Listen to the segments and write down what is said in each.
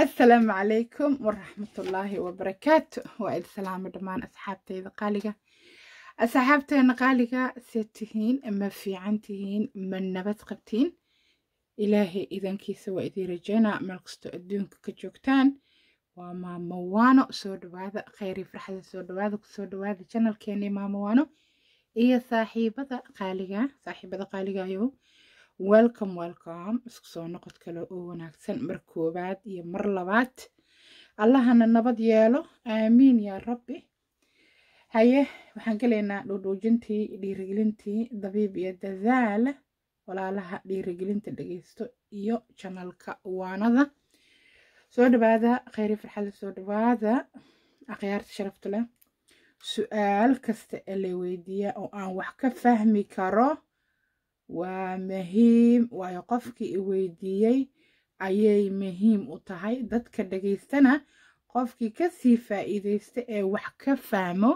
asalaamu calaykum waraxmat ullaahi wabarakaatu waa id salaamo dhammaan asxaabteyda qaaliga asxaabteena qaaliga se tihiin ma fiican tihiin ma nabad qabtiin ilaahay idankiisa waa idiin rajeynaa meel kastoo adduunka ka joogtaan waa maamo waano soo dhawaada khayri farxada soo dhawaada kusoo dhawaada janalkeeni maamo waano iyo saaxiibada qaaliga saaxiibada qaaligayo welcome welcom isku soo noqod kale oo wanaagsan mar koowaad iyo mar labaad allahana nabad yeelo aamiin yaa rabbi haye waxaan gelaynaa dhuudhuujintii dhiirigelintii dabiib iyo dadaal walaalaha dhiirigelinta dhegeysto iyo janalka waanada soo dhawaada kheyri farxadle soo dhawaada akhyaarta sharaftu leh su-aal kasta ee lay weydiiyaa oo aan wax ka fahmi karo waa muhiim waayo qofkii i weydiiyey ayay muhiim u tahay dadka dhegaystana qofkii kasii faa'iidaysta ee wax ka fahmo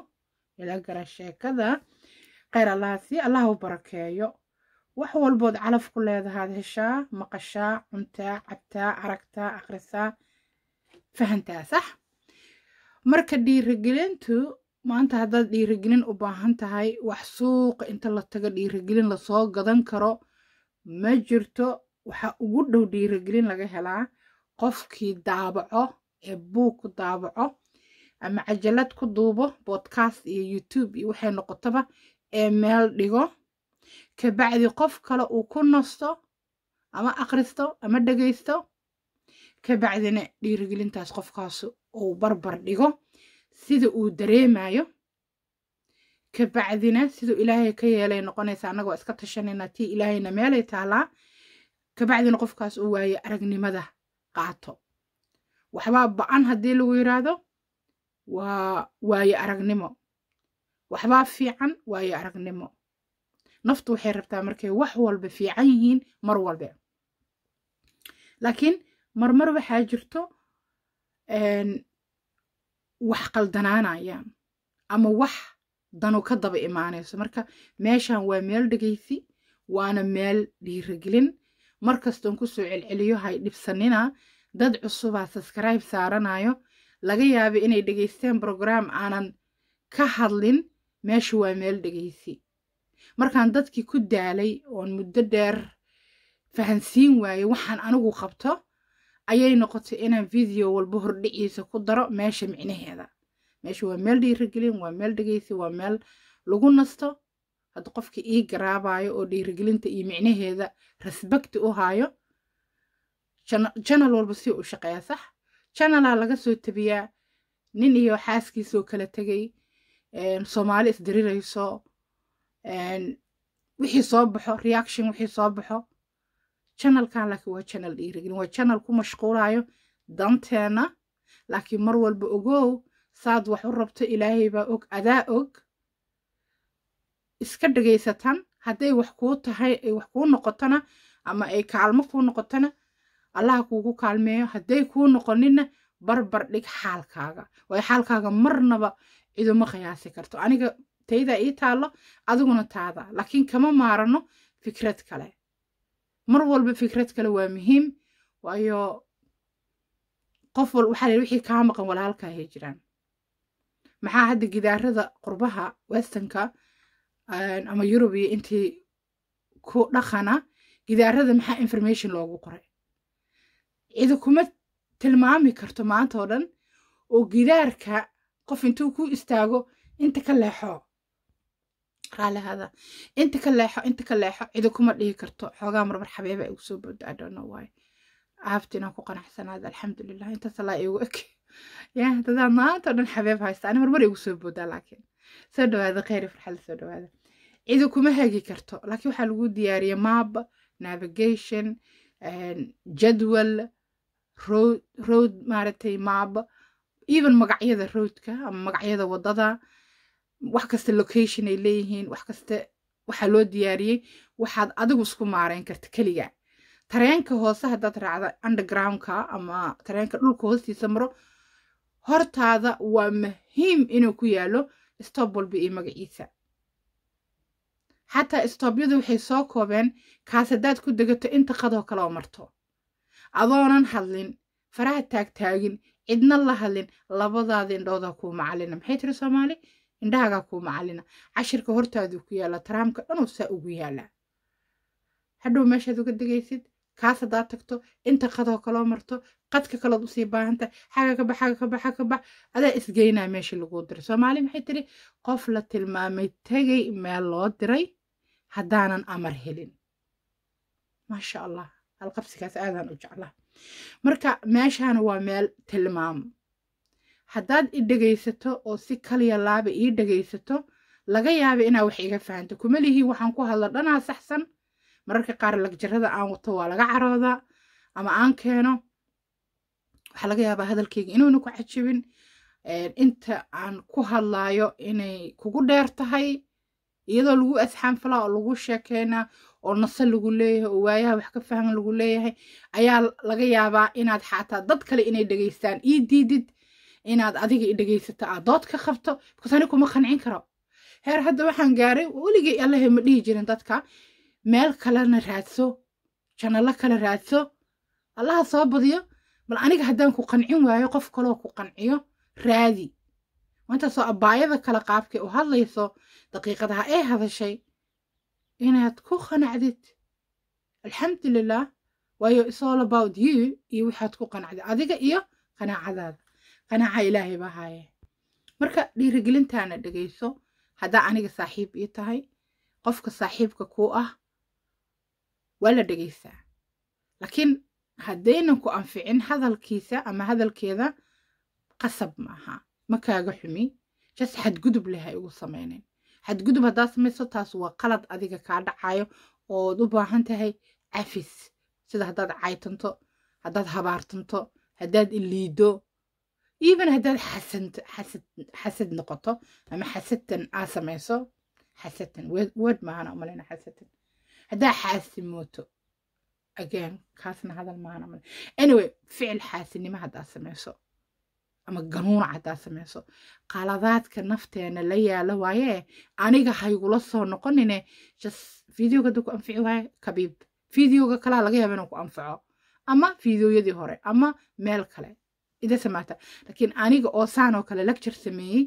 ila gara sheekada kheyr allaasi allah u barakeeyo wax walbood calaf ku leedahaad heshaa maqashaa cuntaa cabtaa aragtaa akhrisaa fahantaa sax marka dhiirigelintu maanta haddaad dhiirigelin u baahan tahay wax suuqa inta la tago dhiirigelin lasoo gadan karo ma jirto waxaa ugu dhow dhiirigelin laga helaa qofkii daabaco ee buug ku daabaco ama cajalad ku duubo bodcast iyo youtube iyo waxay noqotaba ee meel dhigo kabacdi qof kale uu ku nasto ama akhristo ama dhegaysto kabacdina dhiirigelintaas qofkaas uu barbar dhigo sida uu dareemayo kabacdina siduu ilaahay ka yeelay noqonaysa annagoo iska tashanayna tii ilaahayna meelay taalaa kabacdina qofkaas uu waaye aragnimada qaato waxbaa ba-an haddii lagu yiraahdo waa waayo aragnimo waxbaa fiican waaye aragnimo naftu waxay rabtaa markay wax walba fiican yihiin mar walbe laakiin marmar waxaa jirto wax qaldanaanayaan ama wax danu ka daba imaanayso marka meeshan waa meel dhegaysi waana meel dhiiragelin markastoon kusoo celceliyo hay dhibsanina dad cusubaa sabskrayb saaranayo laga yaaba inay dhegaysteen brograam aanan ka hadlin meeshu waa meel dhegaysi markaan dadkii ku daalay oon muddo dheer fahansiin waaye waxaan anigu qabto ayay noqotay inaan video walba hordhiciisa ku daro meesha micnaheeda meesha waa meel dhiirigelin waa meel dhegeysi waa meel lagu nasto hadda qofka ii garaabayo oo dhiirigelinta iyo micnaheeda rasbakti u haayo janal walba si u shaqeeya sax janalaa laga soo tabiyaa nin iyo xaaskiisoo kala tegay soomaali isdirirayso wixii soo baxo reaction wixii soo baxo janalkan laakiin waa janal dhiirigelin waa janal ku mashquulaayo danteenna laakiin mar walba ogow saad wax u rabto ilaahaybaa og adaa og iska dhegaysatan hadday wax kuu tahay ay wax kuu noqotona ama ay kaalmo kuu noqotona allaha kuugu kaalmeeyo hadday kuu noqoninna barbar dhig xaalkaaga waayo xaalkaaga marnaba ciduma qiyaasi karto aniga taydaa ii taallo adiguna taada laakiin kama maarano fikrad kale mar walba fikrad kale waa muhiim waayo qof wal waxaa la wixii kaa maqan walaalka ahay jiraan maxaa hadda gidaarada qurbaha westernka ama yurub iyo intii ku dhaqana gidaarada maxaa information loogu qoray cidi kuma tilmaami karto maanta oo dhan oo gidaarka qof intuu ku istaago inta ka leexo على هذا انت كلاحو انت كلاحو اذا كما دهي كرتو خوغا مرمر حبيبه او سو بود اي دونت نو واي عافتنا كو قنعسن هذا الحمد لله انت صلا ايغو اك يا تدا ما تدن حبيب هايست انا مرمر ايغو سو بود لكن سو دواده خير فرحل سو دواده اذا كما هاجي كرتو لكن waxaa lagu diyaariyaa map navigation jadwal road road maaragtay map even magacyada roadka ama magacyada wadada wax kasta location ay leeyihiin wax kasta waxaa loo diyaariyey waxaad adigu isku maarayn karta keliga tareenka hoose haddaad raacda undergroundka ama tareenka dhulka hoostiisa maro hortaada waa muhiim inuu ku yaalo stob walba iyo magaciisa xataa stoobyadu waxay soo koobeen kaas haddaad ku degato inta qadoo kaleo marto adoonan hadlin faraha taagtaagin cidna la hadlin labadaada indhoodaa kuu macalina maxay tiri soomaali indhahagaa kuu macalina cashirka hortaaduu ku yaalla taraamka dhanoo saa ugu yaalaa hadhow meeshaad uga degaysid kaas haddaad tagto inta qadoo kaloo marto qadka kalood usii baahantahay xaga ka bax xaga ka bax xaga ka bax adaa isgeynaa meeshii laguu diray soomaali maxay tiri qof la tilmaamay tegay meel loo diray haddaanan amar helin maasha allah alqabsigaas aadaan u jeclaa marka meeshaana waa meel tilmaam haddaad i dhegaysato oo si kaliya laaba ii dhegaysato laga yaaba inaa wax iga fahanto kumalihi waxaan ku hadla dhanaa saxsan mararka qaar lagjarada aan wato waa laga caroodaa ama aan keeno waxaa laga yaabaa hadalkayga inuuna ku cajabin inta aan ku hadlaayo inay kugu dheer tahay iyadoo lagu asxaanfalaa oo lagu sheekeynaa oo nase lagu leeyahay oo waayaha wax ka fahman lagu leeyahay ayaa laga yaabaa inaad xaataa dad kale inay dhegaystaan ii diidid inaad adiga i dhegaysato aad dood ka qabto because kuma qancin karo heer hadda waxaan gaaray weligii allahe ma dhihi jirin dadka meel kalena raadso janalo kale raadso allaha soo badiyo bal aniga haddaan ku qancin waayo qof kaloo ku qanciyo raadi wantaasoo abbaayada kale qaabkay u hadlayso daqiiqadaha ay hadashay inaad ku qanacdid alxamdulilah waayo it's all about you iyo waxaad ku qanacdid adiga iyo qanaacadaada qanaaca ilaahay ba haaye marka dhiirigelintaana dhegayso haddaa aniga saaxiib ii tahay qofka saaxiibka kuu ah waa la dhegaysaa laakiin haddaynan ku anficin hadalkiisa ama hadalkeeda qasab maaha ma kaaga xumi jas xadgudub leh ay ugu samaynen xadgudub haddaa samayso taas waa qalad adiga kaa dhacayo ood u baahan tahay cafis sida haddaad caytanto haddaad habaartanto haddaad iliido even haddaad xasad xasad xasad noqoto ama xasadtan aa samayso xasadtan word maahana umaleyna xasadtan haddaa xaasimooto again kaasna hadal maahana umale anyway ficil xaasinimo haddaad samayso ama ganuunac haddaad samayso qaladaadka nafteena la yaalo waaye aniga haygula soo noqonine just videoga haduu ku anfici waaye kabiib videoga kalaa laga yaaba inuu ku anfaco ama videoyadii hore ama meel kale ida samaata laakiin aniga oo saanoo kale lacture sameeyey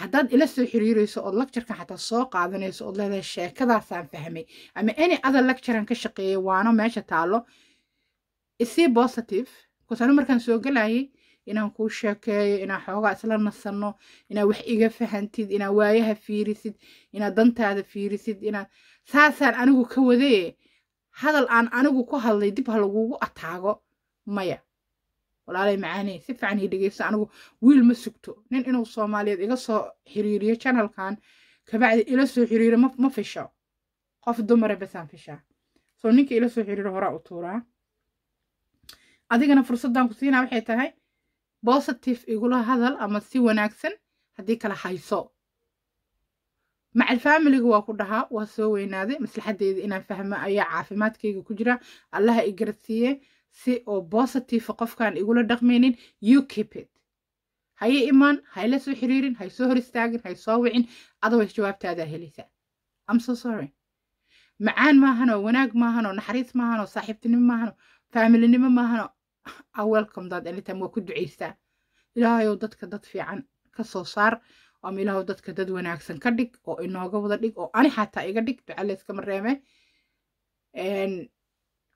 haddaad ila soo xiriireyso ood lacturkan xataa soo qaadanayso ood leedahay sheekadaasaan fahmay ama any other lacturan ka shaqeeya waano meesha taalo isii positive kusanu markaan soo galayay inaan kuu sheekeeyo inaan xoogaa isla nasanno inaad wax iga fahantid inaad waayaha fiirisid inaad dantaada fiirisid inaad saasaan anigu ka wadee hadal aan anigu ku hadlay dib ha laguugu ataago maya walaalay macaane si fiican ii dhegeysta anigu wiil ma sugto nin inuu soomaaliyeed iga soo xiriiriyo janalkan kabacdi ila soo xiriiro ma fisho qof dumare basaan fishaa soo ninka ila soo xiriiro horaa u tuuraa adigana fursadaan ku siinaa waxay tahay bositive igula hadal ama si wanaagsan haddii kala hayso macal faamiliga waa ku dhahaa waa soo weynaaday maslaxadeeda inaan fahmo ayaa caafimaadkayga ku jira allaha i garsiiye si oo bositive qofkaan igula dhaqmaynin you keep it haye imaan hayla soo xiriirin hay soo hor istaagin hay soo wicin otherwise jawaabtaadaa helaysaa am so sorry macaan maahanoo wanaag maahanoo naxariis maahanoo saaxiibtinimo maahanoo faamilinimo maahanoo a welcome daad anytime waa ku ducaystaa ilaahayow dadka dad fiican ka soo saar ama ilaahow dadka dad wanaagsan ka dhig oo inooga wada dhig oo ani xataa iga dhig duca mareeme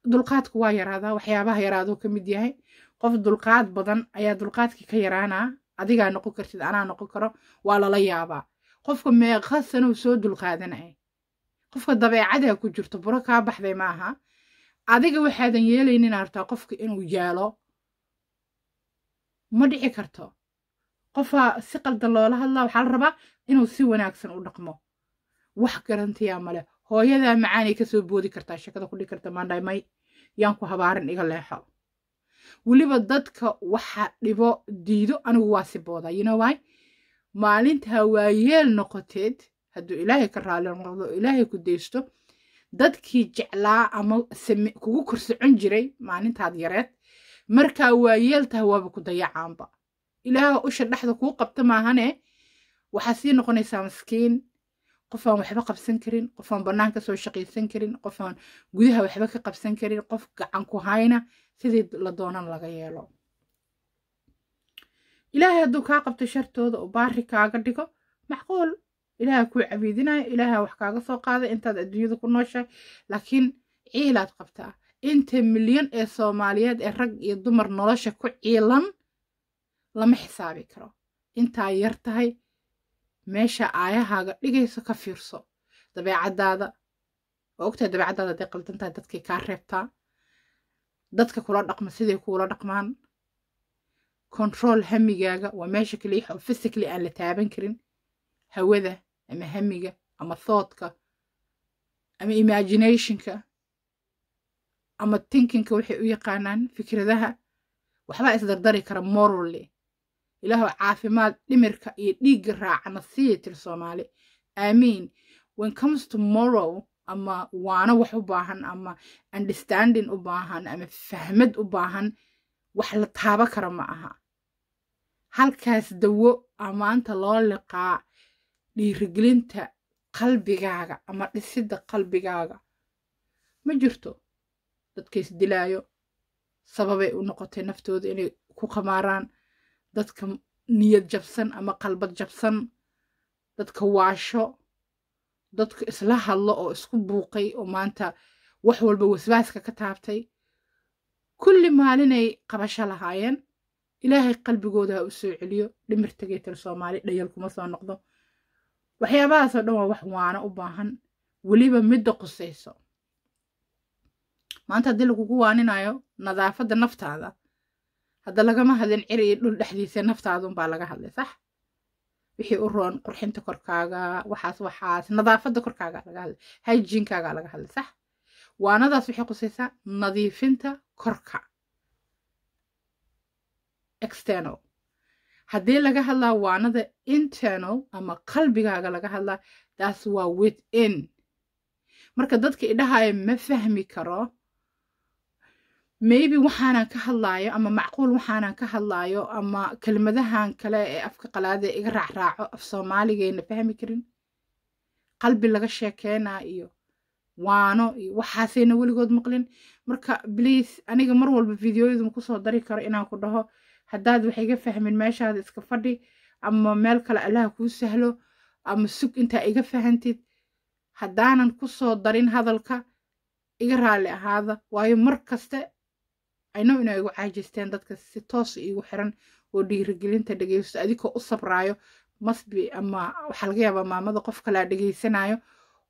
dulqaadku waa yaraadaa waxyaabaha yaraaduu ka mid yahay qof dulqaad badan ayaa dulqaadkii ka yaraanaa adigaa noqon kartid anaa noqon karo waa lala yaabaa qofka meeqa sanuu soo dulqaadanaya eh. qofka dabeecadaa ku jirto buro kaa baxday maaha adiga waxaadan yeelaynin artaa qofka inuu yaalo ma dhici karto qofaa si qaldan loola hadlaa waxaa la rabaa inuu si wanaagsan u dhaqmo wax garantiyaa male hooyadaa macaanay kasoo boodi kartaa shekada ku dhigi karta maandhay yaan ku habaarin iga leexo weliba dadka waxa dhibo diido anigu waa sibooda yinoway maalintaa waa noqoteed hadduu ilaahay ka raali noqdo ilaahay ku deysto dadkii jeclaa ama kugu korsocon jiray maalintaad yareed markaa waa yeeltaha waaba ku dayacaanba ilaaha usha dhexda kuu qabta maahane waxaa sii noqonaysaa maskiin qof aan waxba qabsan karin qofaan aan soo shaqaysan karin qofaan gudaha waxba ka qabsan karin qof gacan ku hayna sidii la doonan laga yeelo ilaahay hadduu kaa qabto shartooda oo baari kaaga dhigo macquul ilaaha kuu cabiidinayo ilaaha wax kaaga soo qaaday intaad adduunyada ku nooshahay laakiin ciilaad qabtaa inta milyan ee soomaaliyeed ee rag iyo dumar nolosha ku ciilan lama xisaabi karo intaa yar tahay meesha aayahaaga dhigayso ka fiirso dabeecadaada ogtahay dabeecadaada haday qaldantahay dadkay kaa reebtaa dadka kula dhaqma siday kuula dhaqmaan control hamigaaga waa meesha oo physically aan la taaban karin hawada ama hamiga ama thoodhka ama imaginationka ama tinkinka waxay u yaqaanaan fikradaha waxbaa isdardari kara morally ilaahu caafimaad dhimirka iyo dhiigga raacana siiya tir soomaali aamiin when comes tomorrow ama waano wax u baahan ama understanding u baahan ama fahmad u baahan wax la taaba kara ma aha halkaas dawo amaanta loo liqaa dhiirigelinta qalbigaaga ama dhisidda qalbigaaga ma jirto dadkays dilaayo sababay u noqotay naftooda inay ku qamaaraan dadka niyad jabsan ama qalbad jabsan dadka waasho dadka isla hadlo oo isku buuqay oo maanta wax walba waswaaska ka taabtay kulli maalinay qabasho lahaayeen ilaahay qalbigooda ha u soo celiyo dhimirtagay soomaali dhayal kuma soo noqdo waxyaabahaasoo dhan waa wax waano u baahan weliba midda qusayso maanta haddii lagugu waaninayo nadaafadda naftaada hadda lagama hadlin ciri iyo dhul dhexdiisa baa laga hadlay sax wixii u roon qurxinta korkaaga waxaas waxaas nadaafada korkaaga laga hadlay hayjiinkaaga laga hadlay sax waanadaas waxay qusaysaa nadiifinta korka external haddii laga hadlaa waanada internal ama qalbigaaga laga hadlaa daas waa within marka dadka idhahaya ma fahmi karo maybe waxaanan ka hadlaayo ama macquul waxaanan ka hadlaayo ama kelmadahan kale ee afka qalaada iga raacraaco af soomaaligayna fahmi karin qalbi laga sheekeynaa iyo waano iyo waxaasayna weligood maqlin marka bliis aniga mar walba videoyaduma kusoo dari karo inaan ku dhaho haddaad wax iga fahmin meeshaada iska fadhi ama meel kale allaha kuu sahlo ama sug intaa iga fahantid haddaanan kusoo darin hadalka iga raalli ahaada waayo mar kaste ayno inay igu caajiysteen dadka si toos iigu ah xiran oo dhiirigelinta dhegeysto adigoo u sabraayo masbi ama waxaa laga yaabaa maamada qof kalea dhegeysanayo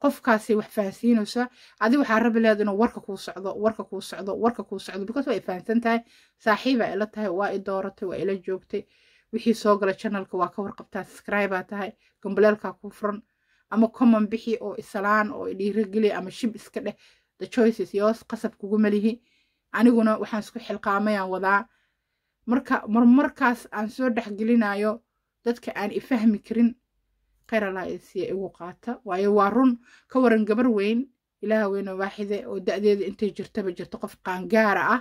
qofkaasay wax fahansiinaysaa adi waxaa rabi leed inuu warka kuu socdo warka kuu socdo warka kuu socdo bicas waa i tahay saaxiibaa ila tahay waa i dooratay waa ila joogtay wixii soo gala janalka waa ka warqabtaa scribea tahay gambaleelkaa kuu furan ama common bixi oo isalaan oo idhiirageli ama shib iska dheh the choices yoos qasab kugu malihi aniguna waxaan isku xilqaamayaan wadaa marka marmarkaas aan soo dhexgelinayo dadka aan i fahmi karin khayr allah idinsiiya igu qaata waayo waa run ka waran gabar weyn ilaaha weyno waaxide oo da-deeda intay jirtaba jirto qof qaangaara ah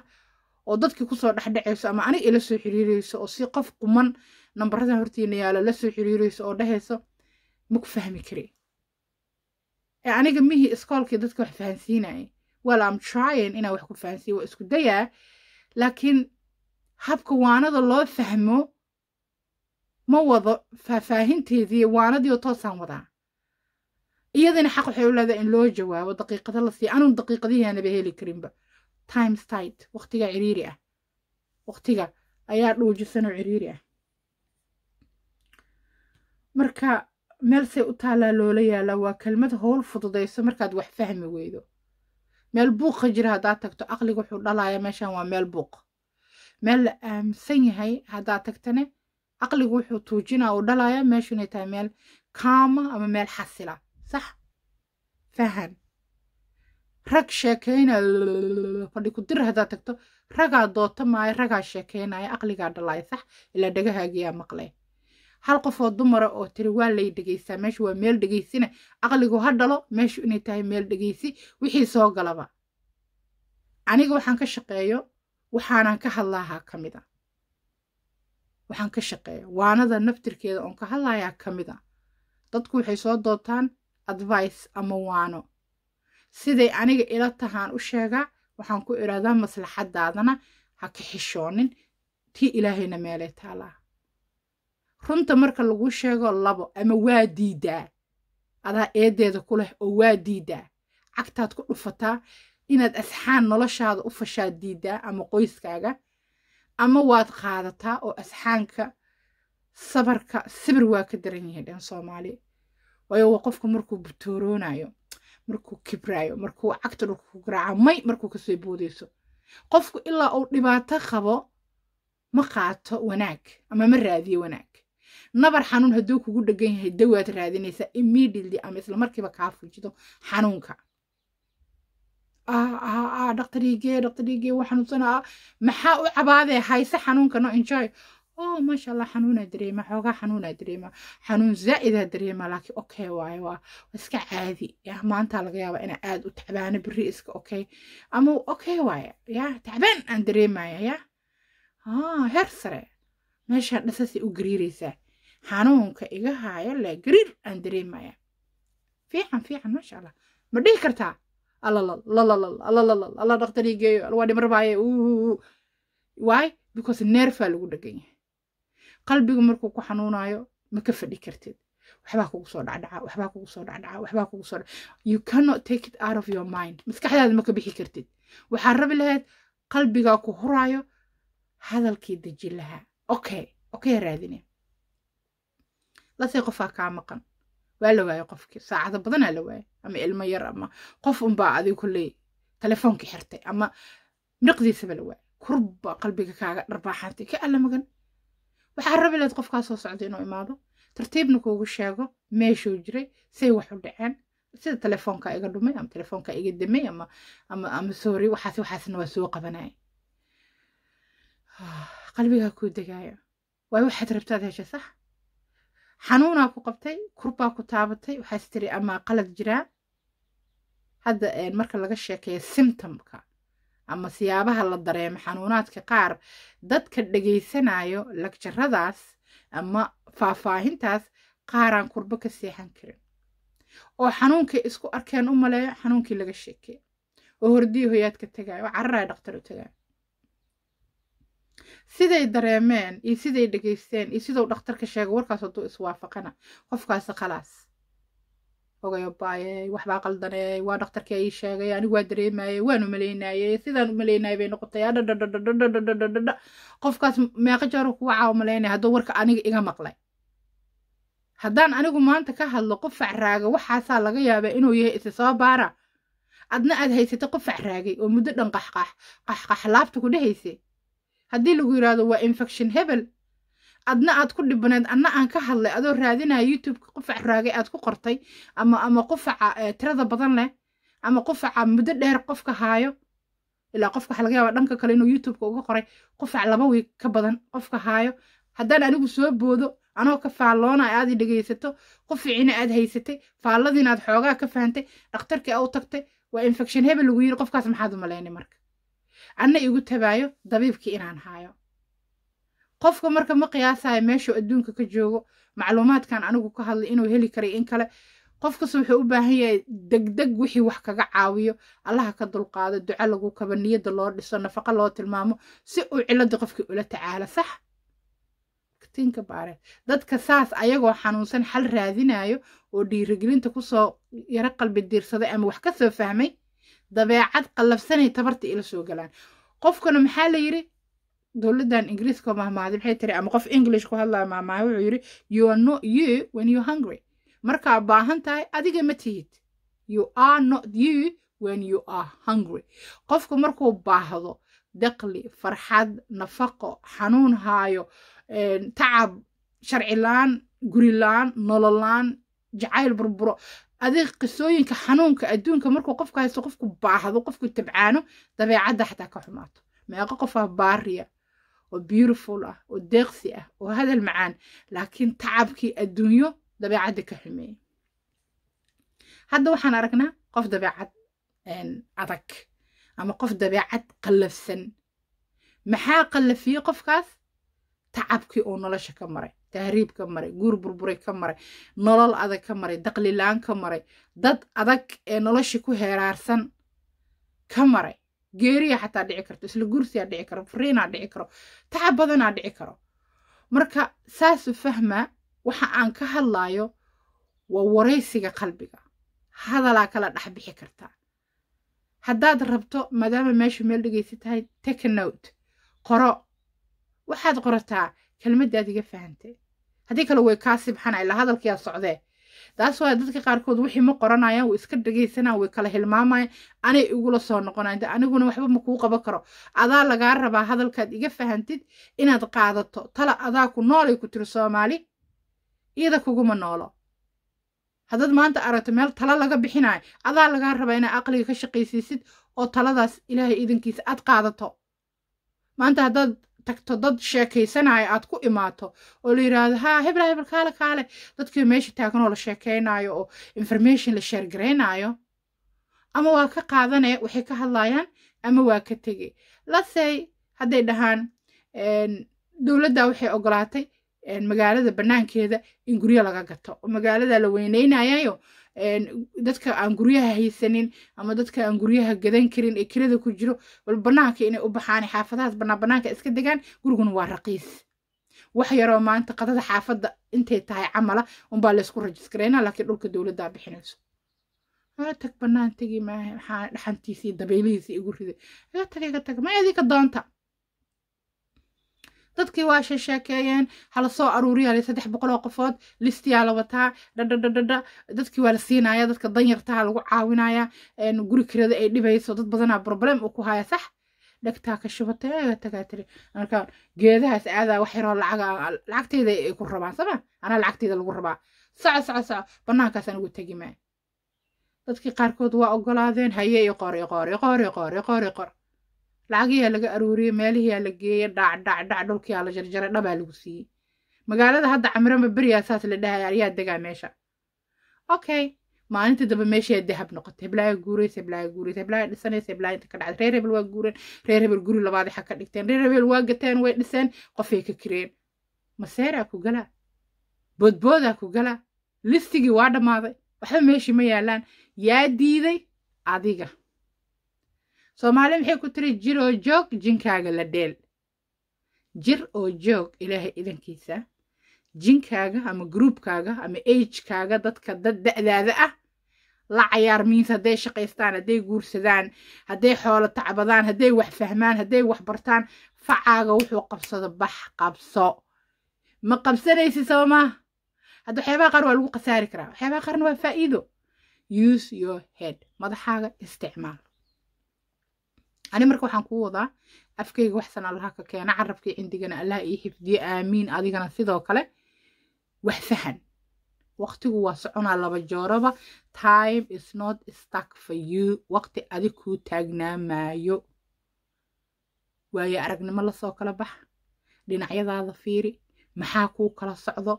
oo dadkii kusoo dhexdhacayso ama aniga ila soo xiriireyso oo si qof quman nambaradan hortiina yaalo la soo xiriirayso oo dhahayso maku fahmi kari ee aniga mihii iskoolkii dadka wax fahansiinaya well am tryin inaa wax ku fahansiiyo waa isku dayaa laakiin habka waanada loo fahmo ma wado faahfaahinteedii waanadiioo toosaan wadaa iyadana xaq waxay u leedahay in loo jawaabo daqiiqada la siiya anuun daqiiqadihii aanaba heli karinba time stit waqtigaa ciriiri ah waqtiga ayaa dhuujisanoo ciriiri ah marka meel say u taallaa loola yaalaa waa kelmad howl fududayso markaad wax fahmi weydo meel buuq ka jira haddaad tagto aqliga wuxuu dhalaaya meeshan waa meel buuq meel la ehm, aamsan yahay haddaad tagtane aqliga wuxuu tuujinaa uu dhalaaya meeshu inay tahay meel kaama ama meel xasila sax fahan rag sheekeynaya fadhi ku dir haddaad tagto ragaa doota maayo ragaa sheekeynaya aqligaa dhalaya sax ilaa dhagahaagiyaa maqlay hal qof oo dumara ah oo tiri waa lay dhegeysaa meeshu waa meel dhegeysina aqligu ha dhalo meeshu inay tahay meel dhegeysi wixii soo galaba aniga waxaan ka shaqeeyo waxaanan ka hadlaahaa ka mida waxaan ka shaqeeya waanada naftirkeeda oon ka hadlayaa ka mid dadku waxay soo doontaan advice ama waano siday aniga ila tahaan u sheegaa waxaan ku idhaahdaa maslaxadaadana ha ka xishoonin tii ilaahayna meelay taalaa runta marka lagu sheego labo ama waa diidaa adaa eedeeda ku leh oo waa diidaa cagtaad ku dhufataa inaad asxaan noloshaada u fashaad diidaa ama qoyskaaga ama waad qaadataa oo asxaanka sabarka sabir waa ka daran yahay dhan soomaali waayo waa qofka markuu butooroonayo markuu kibraayo markuu cagta dhulka ku garaaca may markuu kasoo boodayso qofku ilaa uu dhibaato qabo ma qaato wanaag ama ma raadiyo wanaag nabar xanuun hadduu kugu dhegan yahay dawaad raadinaysaa immediately ama isla kaa fujido xanuunka ah, ah, ah, dhakhtariigee dhakhtariigee waa xanuunsana maxaa u cabaadee hayse xanuunka no enjoy oh maasha allah xanuunaa dareema xoogaa xanuunaa dareema xanuun zaa'idaa dareema laakiin okay waaye waa iska caadi ya maanta laga yaaba inaa aad u tacbaano beri iska okay ama okay waaye ya tacbaan aan dareemaya ya heer sare meeshaan dhasasay u gariiraysaa xanuunka iga haayo le gariir aan dareemaya fiican fiican maasha allah ma dhihi kartaa alla dhaktari geeyo waa dhimarbaaye waay because neerfaa lagu dhegan yahay qalbigu markuu ku xanuunaayo ma ka fadhi kartid waxbaa kugu soo dhacdhaca waxbaa kugu soo dhacdhaca waxbaa kugu soo you cannot take it out of your mind maskaxdaada ma ka bixi kartid waxaa rabi lahayd qalbigaa ku huraayo hadalkii deji lahaa okay okay raadine lasii qofaa kaa maqan waa la waayey qofkii saacado badanaa la waayey ama ilmo yar ama qof unbaa adigu kulley xirtay ama miqdiisaba la waayey kurba qalbiga kaaga dharbaaxantay ka alla magan waxaa rabi leed qofkaa soo socda inuu imaado tartiibna kuugu sheego meeshuu jiray say wax u dhaceen sida telefoonka iga dhumay ama telefoonka iga damay ama ama ama soori waxaas waxaasna waa soo qabanaya qalbigaa kuu degaaya waay waxaad rabtaad heshay sax xanuunaa ku qabtay kurbaa ku taabatay waxaas tiri ama qalad jiraa hadda marka laga sheekeeya simtomka ama siyaabaha la dareemo xanuunaadka qaar dadka dhegaysanayo lagjaradaas ama faahfaahintaas qaaraan kurbo ka seexan karin oo xanuunkay isku arkeen u maleeyo xanuunkii laga sheekeeya oo hordii hoyaadka ka tagayo oo cararaa dhaktar u tagayo siday dareemeen iyo siday dhegaysteen iyo siduu dhakhtarka sheegay warkaas haduu iswaafaqana qofkaasi khalaas ogayo baayey waxbaa qaldaney waa dhakhtarkii ay sheegay anigu waa dareemayey waan umaleynayey sidaan umaleynayey bay noqotay adhadhadhadhadhadhadhadha qofkaas meeqa jeeru kuwacaa umaleynaya hadduu warka aniga iga maqlay haddaan anigu maanta ka hadlo qofac raaga waxaasaa laga yaabaa inuu yahay isi soo baara adna aad haysata qofac raagay oo muddo dhan qaxqax qaxqax laabta ku dhahaysay haddii lagu yidhaahdo waa infection hebel adna aad ku dhibanayd anna aan ka hadlay adoo raadinaya youtubeka qufac raagay aad ku qortay ama ama qufaca eh, tirada badan leh ama qufaca muddo dheer qofka haayo ilaa qofka waxa laga yaaba dhanka kale inuu youtubeka uga qoray qufac laba wiig ka badan qofka haayo haddaan anigu soo boodo anoo ka faalloona aad dhegaysato quficiina aad haysatay faalladiina aad xoogaa ka fahantay dhakhtarkii a u tagtay waa infection hebel lagu yiri qofkaas maxaad u malaynay marka anna igu tabaayo dabiibkii inaan haayo qofka marka ma qiyaasayo meeshuu adduunka ka joogo macluumaadkan anigu ka hadlay inuu heli karay in kale qofkas wuxuu u baahan yahay degdeg wixii wax kaga caawiyo allaha ka dulqaado duco lagu kaba niyadda loo dhiso nafaqo loo tilmaamo si uu cilladda qofkii ula tacaalo sax tinka baareed dadka saas ayagoo xanuunsan xal raadinayo oo dhiirigelinta kusoo yaro qalbi diirsaday ama wax ka soo fahmay dabeecad qallafsanay tabarta ila soo galaan qofkuna maxaa la yiri dowladan ingiriiska mahmaada maxay tiri ama qof english ku hadlaya mahmaaha wuxuu yiri you are not you when you hungry markaa baahan tahay adiga ma tihid you are not you when you are hungry qofku markuu baahdo daqli farxad nafaqo xanuun haayo tacab sharcilaan gurilaan nololaan jacayl burburo adiga qisooyinka xanuunka adduunka markuu qofka haysto qofku baahdo qofku tabcaano dabeecadda xataa ka xumaato meeqo qofah baariya oo beautiful ah oo deeqsi ah oo hadal macaan laakiin tacabkii adduunyo dabeecadda ka xumeeyey hadda waxaan aragnaa qof dabeecad adag ama qof dabeecad qallafsan maxaa qallafiyey qofkaas tacabkii oo nolosha ka maray tahriib ka maray guur burburay ka maray nolol adag ka maray daqlilaan ka maray dad adag ee noloshi ku heeraarsan ka maray geeriya xataa dhici karto isla gursiyaa dhici karo fariinaa dhici karo taca badanaa dhici karo marka saasu fahma waxa aan ka hadlaayo waa waraysiga qalbiga hadalaa kala dhex bixi kartaa haddaad rabto maadaama meeshu meel dhegaysi tahay take note qoro waxaad qorataa kelmadaad iga fahantay haddii kale way kaa sibxana ilaa hadalkiyaa socdee taas waa dadka qaarkood wixii ma qoranayaan way iska dhagaysanaan way kala hilmaamayaan anay igula soo noqonayaan aniguna waxba ma kuu qaban karo adaa lagaa rabaa hadalkaad iga fahantid inaad qaadato tala adaa ku noolay ku tiri soomaali iyada kuguma noolo haddaad maanta aragto meel tala laga bixinayo adaa lagaa rabaa inaad aqliga ka shaqaysiisid oo taladaas ilaahay idankiisa aad qaadato maanta haddaad tagto dad sheekaysanaya aad ku imaato oo la yiraahdo haa hebla hebel kaale kaale dadkii meesha taaganoo la sheekaynayo oo information la sheergaraynayo ama waa ka qaadane waxay ka hadlayaan ama waa ka tege lasey hadday dhahaan dowladda waxay ogolaatay magaalada bannaankeeda in guryo laga gato oo magaalada la weynaynayayo dadka aan guryaha haysanin ama dadka aan guryaha gadan karin ee kirada ku jiro bal banaanka inay u baxaan xaafadahaas banaan banaanka iska degaan guriguna waa raqiis wax yaroo maanta qadada xaafada intay tahay camala unbaa laysku rajistareynaa laakiin dhulka dowladdaa bixinayso tag banaan tegi maaha maxaa dhaxantiisii dabeelihiisii igu riday tagay ka tag ma adii doonta dadkii waa sheesheekeeyeen hala soo aruuriyale saddex boqol oo qofood listiyaa la wataa dhadhadhadhadha dadkii waa la siinaya dadka danyartaha lagu caawinaya guri kirada ay dhibayso dad badanaa broblem uu ku haya sax dhegtaa ka shubatay tagaa tiri marka geedahaas aadaa wax yaroo lacaga lacagteyda ay ku rabaan sama anaa lacagteyda lagu rabaa soco soco soco bannaankaas anigu tegi maayo dadkii qaarkood waa ogolaadeen haye iyo qor iyo qor iyo qor lacagiyaa laga arooriyey meelihiyaa la geeye dhacdhacdhac dhulkiyaa la jarjaray dhabaa lagu siiyey magaalada hadda camirama beriyaa saas la dhahaya ayaa degaa meesha okay maalinta daba meeshaa dahab noqotay heblaya guuraysa heblaya guuraysa heblaya dhisanaysa heblaya inta ka dhacday reer hebel waa guureen reer hebel guri labaad ha ka dhigteen reer hebel waa gateen way dhiseen qofay ka kireen maseeraa ku galaa boodboodaa ku galaa listigii waa dhammaaday waxba meeshii ma yaallaan yaa diiday adiga soomaali maxay ku tiri jir oo joog jinkaaga la dheel jir oo joog ilaahay idankiisa jinkaaga ama gruubkaaga ama agekaaga dadka dad da'daada ah la cayaar miins hadday shaqaystaan hadday guursadaan hadday xoolo tacbadaan hadday wax fahmaan hadday wax bartaan facaaga wuxuu qabsado bax qabso ma qabsanaysi sooma hadda waxyaabaha qaar waa lagu khasaari karaa waxyaabaha qaarna waa faa'iido use your head madaxaaga isticmaal ani marka waxaan kuu wadaa afkeyga waxsan allaha ka keena carabkii cindigana allaha ii xifdiye aamiin adigana sidoo kale wax fahan waqtigu waa soconaa laba jooraba time is not stuck for you waqti adig kuu taagnaamaayo waayo aragnimo lasoo kala baxa dhinacyadaada fiiri maxaa kuu kala socdo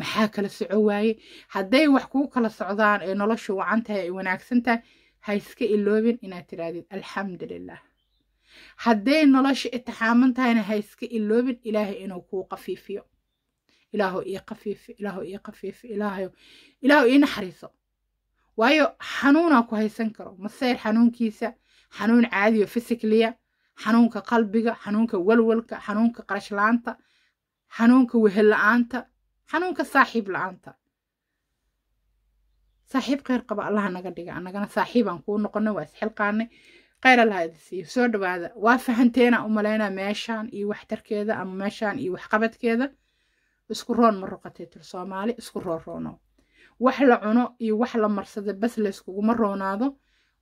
maxaa kala soco waaye hadday wax kuu kala socdaan ee noloshu wacan ay wanaagsan tahay ha iska iloobin inaad tirahdid alxamdulilah hadday nolosha itixaaman tahayna ha iska iloobin ilaahay inuu kuu qafiifiyo ilaahu ii qafiifi ilaahu ii qafiifi ilaahayo ilaahu ii naxariiso waayo xanuunaa ku haysan karo maseer xanuunkiisa xanuun caadiyo fisikliya xanuunka qalbiga xanuunka walwalka xanuunka qarash aanta xanuunka wehel la-aanta xanuunka saaxiib la-aanta saaxiib kheyr qaba allaha naga dhiga annagana saaxiibaan kuu noqonay waa isxilqaanay kheyr allaha idinsiiyo soo dhawaada waa fahanteena umalaynaa meeshaan iyo waxtarkeeda ama meeshaan iyo waxqabadkeeda isku roon ma ruqatay soomaali isku roon roono wax la cuno iyo wax la marsada bas layskuguma roonaado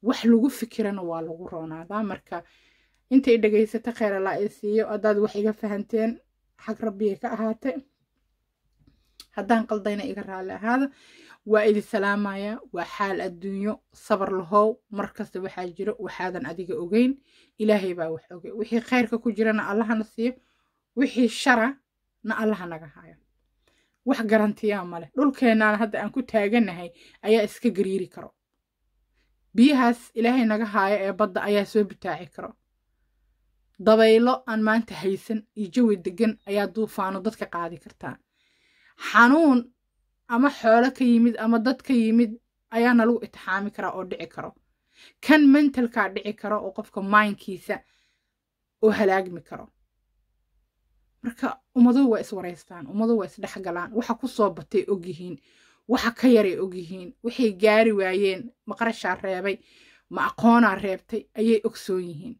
wax lagu fikirana waa lagu roonaadaa marka intay dhegaysata kheyr allaha idinsiiyo haddaad wax iga fahanteen xag rabbiyay ka ahaatay haddaan qaldayna iga raalli ahaada waa idin salaamaya waa xaal adduunyo sabar lahow mar kasta waxaa jiro waxaadan adiga ogeyn ilaahay baa wax oge wixii khayrka ku jirana allahana siiyo wixii shara na allaha naga haayo wax garantiyaa maleh dhulkeennaana hadda aan ku taaganahay ayaa iska gariiri karo biyahaas ilaahay naga haayo ee badda ayaa soo bitaaci karo dabaylo aan maanta haysan iyo jawi degan ayaa duufaano dadka qaadi kartaa xanuun ama xoolo ka yimid ama dad ka yimid ayaana lagu itixaami karaa oo dhici karo kan mentalkaa dhici karo oo qofka maynkiisa oo halaagmi karo marka ummaduhu waa iswaraystaan ummaduhu waa isdhexgalaan waxa kusoo soo batay ogyihiin waxa ka yaray ogyihiin waxay gaari waayeen ma reebay ma aqoonaa reebtay ayay ogsoon yihiin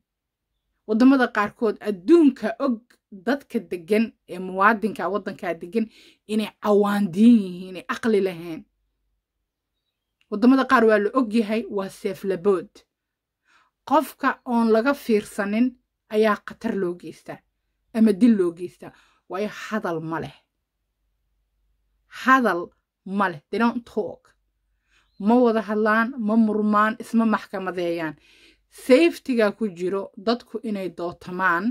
waddamada qaarkood adduunka og dadka degan ee muwaadinka waddankaa degan inay cawaandiin yihiin inay aqli lahayn waddamada qaar waa la og yahay waa seeflabood qofka oon laga fiirsanin ayaa khatar loo geystaa ama dil loo geystaa waayo hadal ma leh hadal ma leh dont talk ma wada hadlaan ma murmaan isma maxkamadeeyaan safetigaa ku jiro dadku inay dootamaan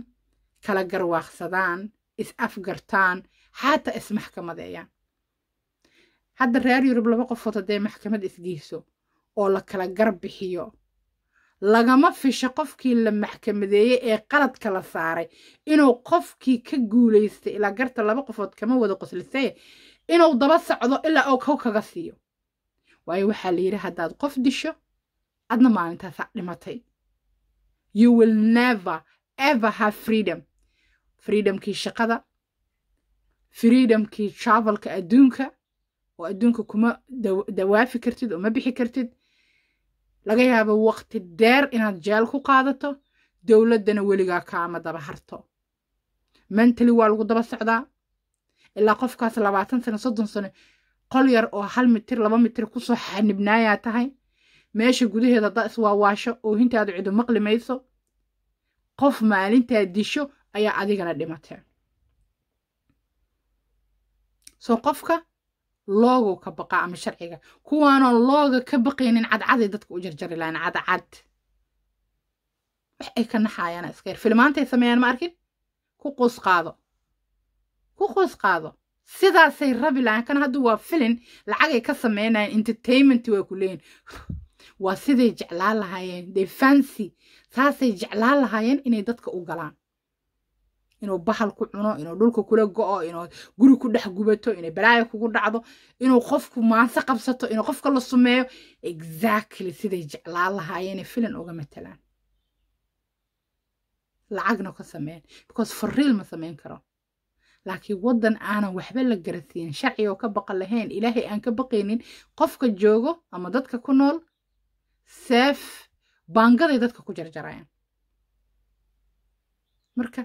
kala garwaaqsadaan is afgartaan xataa ismaxkamadeeyaan hadda reer yurub laba qofood haddee maxkamad isgeyso oo la kala gar bixiyo lagama fisho qofkii la maxkamadeeyey ee qaladka la saaray inuu qofkii ka guulaystay ilaa garta laba qofood kama wada qoslisee inuu daba socdo ilaa uu kow kaga siiyo waayo waxaa la yidhi haddaad qof disho adna maalintaasaa dhimatay you will never ever have freedom freedomkii shaqada freedomkii travelka adduunka oo adduunka kuma dawaafi kartid oo ma bixi kartid laga yaabo waqti deer inaad jeel ku qaadato dowladdana weligaa kaama daba harto mentali waa lagu daba socdaa ilaa qofkaas labaatan sano soddon sano qol yar oo hal mitir laba mitir kusoo xanibnaayaa tahay meesha gudaheeda haddaa iswaawaasho oo hintaadu cidu maqli mayso qof maalintaa disho ayaa adigana dhimatee soo qofka looguu ka baqaa ama sharciga kuwaanoon looga ka baqaynin cadcaday dadka u jarjari lahayn cadcad wax ay ka naxaayaana iska yar filmaantay sameeyaan ma arkin ku quus qaado ku qoos qaado sidaasay rabi lahayn kan hadduu waa filin lacagay ka sameynayaan entertainment waa ku leeyihin waa siday jeclaan lahaayeen de fancy saasay jeclaan lahaayeen inay dadka u galaan inuu bahal ku cuno inuu dhulka kula go-o inuu guri ku dhex gubato inay balaaya kugu dhacdo inuu qofku maanse qabsato inuu qofka la sumeeyo exactly siday jeclaan lahaayeen filan uga matalaan lacagna ka sameyn because fariil ma sameyn karo laakiin waddan aanan waxba la garasiin sharci oo ka baqa lahayn ilaahay aan ka baqaynin qofka joogo ama dadka ku nool seef baangaday dadka ku jarjarayaan marka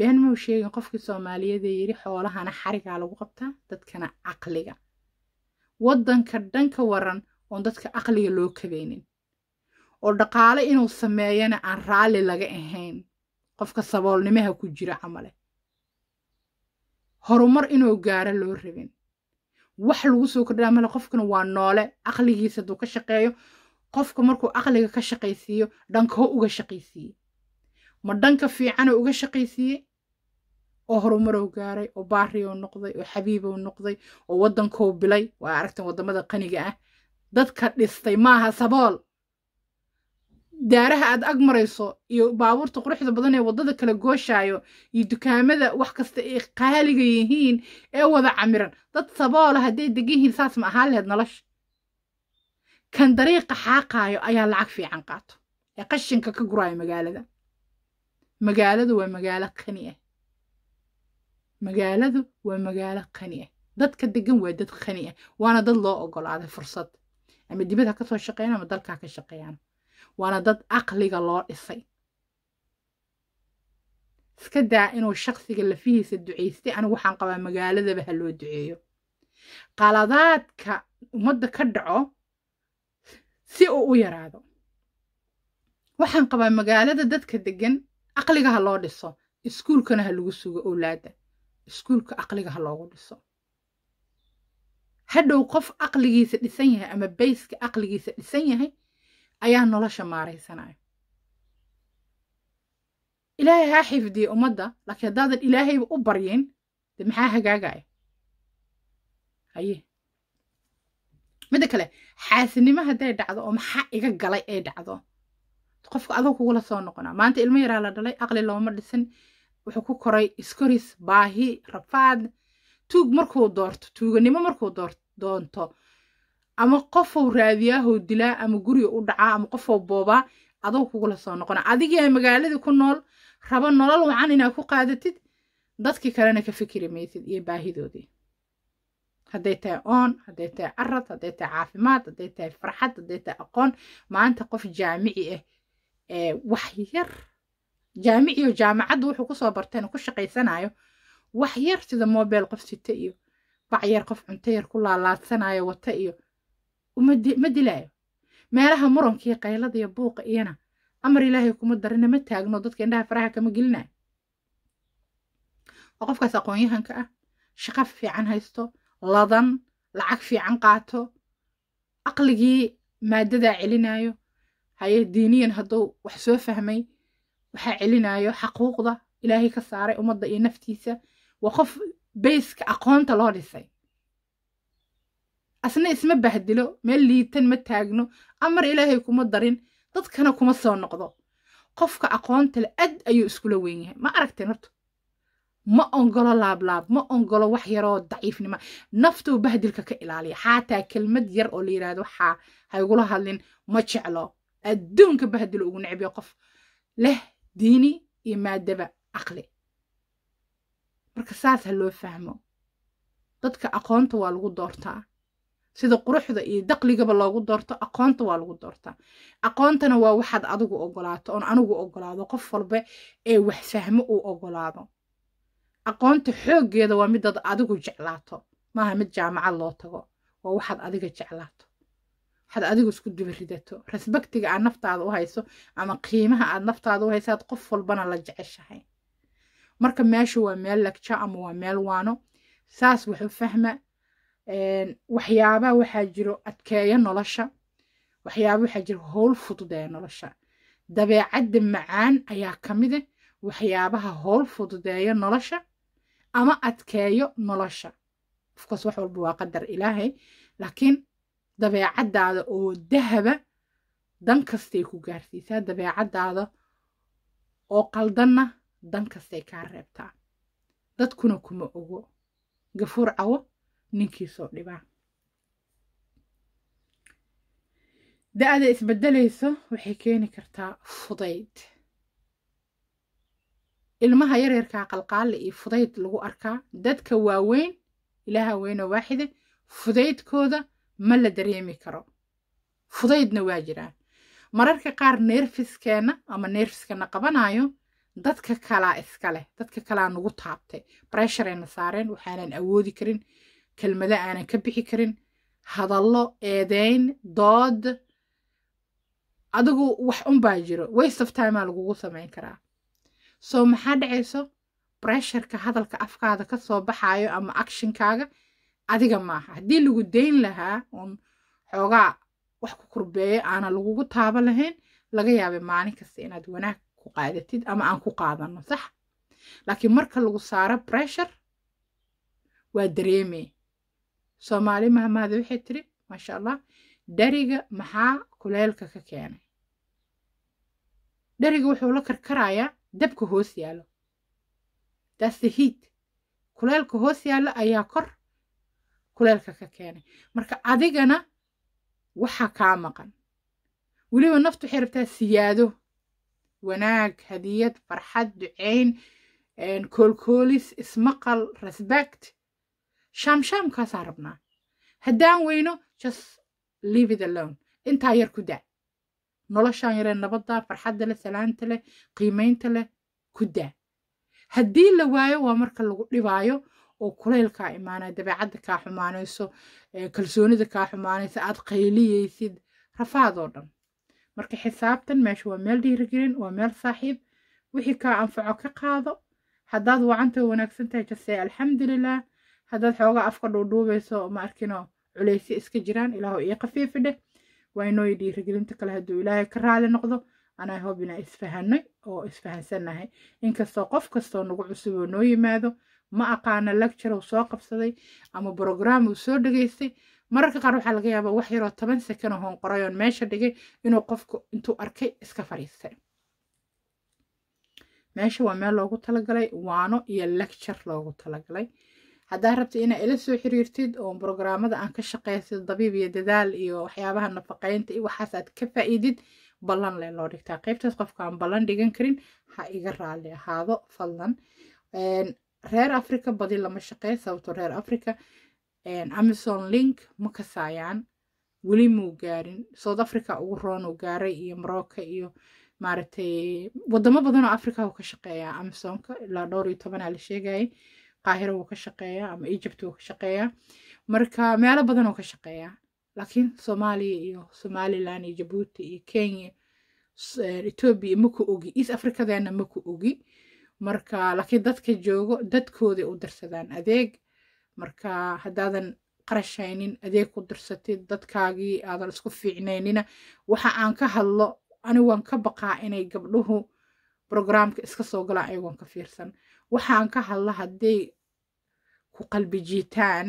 beenma u sheegin qofkii soomaaliyaedee yidhi xoolahana xarigaa lagu qabtaa dadkana caqliga waddanka dhanka waran oon dadka caqliga loo kabaynin oo dhaqaale inuu sameeyana aan raalli laga ahayn qofka saboolnimaha ku jira camale horumar inuu gaaro loo rabin wax lagu soo kordhaa male qofkana waa noole caqligiisa hadduu ka shaqeeyo qofka markuu caqliga ka shaqaysiiyo dhanka uga shaqaysiiye ma dhanka fiicana uga shaqaysiiye oo horumarow gaaray oo baariyow noqday oo xabiibow noqday oo waddankou bilay waa aragtan wadamada qaniga ah dadka dhistay maaha sabool daaraha aad ag marayso iyo baabuurta quruxda badan ee waddada kala gooshaayo iyo dukaamada wax kasta ay qaaliga yihiin ee wada camiran dad saboola ah hadday degan yihiin saas ma ahaan lehed nolosha kan dariiqa xaaqaayo ayaa lacag fiican qaato ee qashinka ka guraayo magaalada magaaladu waa magaalo qani ah magaaladu waa magaalo qani ah dadka degan waa dad qani ah waana dad loo ogolaaday fursad ama dibad ha kasoo shaqeeyaan ama dalkaa ka shaqeeyaan waana dad aqliga loo dhisay iska daa inuu shaqsiga lafihiisa ducaystay anigu waxaan qabaa magaaladaba ha loo duceeyo qaladaadka ummadda ka dhaco si uu u yaraado waxaan qabaa magaalada dadka degan aqligaha loo dhiso iskuulkana ha lagu sugo owlaadda iskuulka aqliga ha loogu dhiso hadhow qof aqligiisa dhisan yahay ama bayska aqligiisa dhisan yahay ayaa nolosha maaraysanayo ilaahay haa xifdiye ummadda laakiin haddaadan ilaahayba u baryin de maxaa hagaagaya haye midda kale xaasinimo hadday dhacdo oo maxaa iga galay ay dhacdo qofka adoo kugula soo noqonaa maanta ilmo yaraa la dhalay aqli looma dhisan wuxuu ku koray iskoris baahi rafaad tuug markuu doorto tuuganimo markuu doonto ama qofou raadiyaahow dilaa ama guriga u dhacaa ama qofou boobaa adou kugula soo noqona adigii magaaladii ku nool raba nolol wacan inaad ku qaadatid dadkii kalena ka fikiri maysid iyo baahidoodii hadday tahay oon hadday tahay carad hadday tahay caafimaad hadday tahay farxad hadday tahay aqoon maanta qof jaamici ah ee wax yar jaami iyo jaamacaddu wuxuu kusoo barteen ku shaqaysanayo wax yar sida mobel qof sita iyo bacyar qof cunto yar ku laalaadsanayo wata iyo ma dilaayo meelaha murankiiyo qaylada iyo buuqa iyana amar ilaahay kuma darina ma taagno dadka indhaha faraha kama gelinayo oo qofkaas aqoon ah shaqo fiican haysto ladan lacag fiican qaato aqligii maadadaa celinayo haye diiniyan hadduu wax soo fahmay waxaa celinayo xaquuqda ilaahay ka saaray ummadda iyo naftiisa waa qof beyska aqoonta loo dhisay asna isma bahdilo meel liitan ma taagno amar ilaahay kuma darin dadkana kuma soo noqdo qofka aqoonta le ad ayuu iskula weyn yahay ma aragteen horto ma ongolo laablaab ma ongolo wax yaroo daciifnima naftuu bahdilka ka ilaaliya xaataa kelmad yar oo la yidhaahdo waxaa haygula hadlin ma jeclo adduunka bahdilo ugu necbiyo qof leh diini iyo maadaba caqli marka saas ha loo fahmo dadka aqoonta waa lagu doortaa sida quruxda iyo daqligaba loogu doorto aqoonta waa lagu doortaa aqoontana waa waxaad adigu ogolaato oon anigu ogolaado qof walba ee wax fahmo uu ogolaado aqoonta xooggeeda waa midaad adigu jeclaato maaha mid jaamacad loo tago waa waxaad adiga jeclaato had adigu isku duba ridato rasbaktiga aad naftaada u hayso ama qiimaha aad naftaada u hayso aad qof walbana la jeceshahay marka meesha waa meel lagja ama waa meel waano saas waxu fahma waxyaabaha waxaa jiro adkeeya nolosha waxyaaba waxaa jiro howl fududeeya nolosha dabeecadda macaan ayaa ka mid ah waxyaabaha howl fududeeyo nolosha ama adkeeyo nolosha ofcourse wax walba waa qadar ilaahay laakiin dabeecaddaada oo dahaba dan kastay ku gaarsiisaa dabeecaddaada oo qaldanna dan kastay kaa reebtaa dadkuna kuma ogo gafuur cawo ninkii soo dhibaa da-ada isbedelayso waxay keeni kartaa fudayd ilmaha yaryarkaa qalqaalle iyo fudayd lagu arkaa dadka waaweyn ilaaha weynoo waaxide fudaydkooda ma la dareemi karo fudaydna waa jiraa mararka qaar neerfiskeenna ama neerfiskana qabanayo dadka kalaa iska leh dadka kalaa nagu taabtay bresharayna saareen waxaanan awoodi karin kelmado aanan ka bixi karin hadallo eedeyn dood adigu wax unbaa jiro waste of timaa lagugu samayn karaa soo maxaa dhacayso bresharka hadalka afkaada ka soo baxayo ama actionkaaga adiga maaha haddii lagu dayn lahaa oon xoogaa wax ku kurbeeyo aana lagugu taabo lahayn laga yaabay maalin kasta inaad wanaag ku qaadatid ama aan ku qaadano sax laakiin marka lagu saaro bressure waa dareeme soomaali mahmaada waxay tiri maasha allah dheriga maxaa kuleelka ka keenay dheriga wuxuu la karkarayaa dabka hoos yaalo daas the kuleelka hoos yaalo ayaa kor kuleelka ka keenay marka adigana waxa kaa maqan weliba naftu waxay rabtaa siyaado wanaag hadiyad farxad duceyn koolkoolis ismaqal respect shaamshaamkaasaan rabnaa haddaan weyno just leave it alone intaa yar ku daa noloshaan yaree nabadda farxadda leh salaanta leh qiimeynta leh ku daa haddii la waayo waa marka lagu dhibaayo oo kuleyl kaa imaanaya dabeecadda kaa xumaanayso kalsoonida kaa xumaanaysa aad qayliyeysid rafaadoo dhan marka xisaabtan meesha waa meel dhiirigelin waa meel saaxiib wixii kaa anfaco ka qaado haddaad wacanta wanaagsan tahay jasee alxamdulilah haddaad xoogaa afka dhuudhuubayso ma arkino culeysyo iska jiraan ilaahu ii khafiifi dheh waainooyi dhiirigelinta kale hadduu ilaahay ka raali noqdo anaa hob inaa isfahanay oo isfahansannahay inkastoo qof kastoo nagu cusuboo noo yimaado ma aqaana lecture uu soo qabsaday ama brograam uu soo dhegeystay mararka qaar waxaa laga yaabaa wax yaroo toban sakan ohoon qoray oon meesha dhigay inuu qofku intuu arkay iska fadhiistay meesha waa meel loogu talagalay waano iyo lecture loogu talagalay haddaa rabta inaa ila soo xiriirtid oo brograamada aan ka shaqeysid dabiib iyo dadaal iyo waxyaabaha nafaqeynta iyo waxaas aad ka faa'iidid ballan le loo dhigtaa qaybtaas qofka aan ballan dhigan karin ha iga raali ahaado fadlan reer africa badi lama shaqey sababto reer africa amazon link ma kasaayaan weli muu gaarin south africa ugu roonuu gaaray iyo morocco iyo maaragtay wadamo badanoo africa wuu ka shaqeeyaa amazonka ilaa dhowr iyo tobanaa la sheegayay qaahira wuu ka shaqeeyaa ama egypt wuu ka shaqeeyaa marka meelo badan uu ka shaqeeyaa laakiin soomaaliya iyo somalilan iyo jabuuti iyo kenya ma ku ogi east ma ku ogi marka laakiin dadka joogo dadkooda u dirsadaan adeeg marka haddaadan qarashaynin adeeg ku dirsatid dadkaagii aadan isku fiicnaynina waxa aan ka hadlo ani waan ka baqaa inay gabdhuhu brograamka iska soo galaan ayagoon ka fiirsan waxaan ka hadlo hadday ku qalbi jiitaan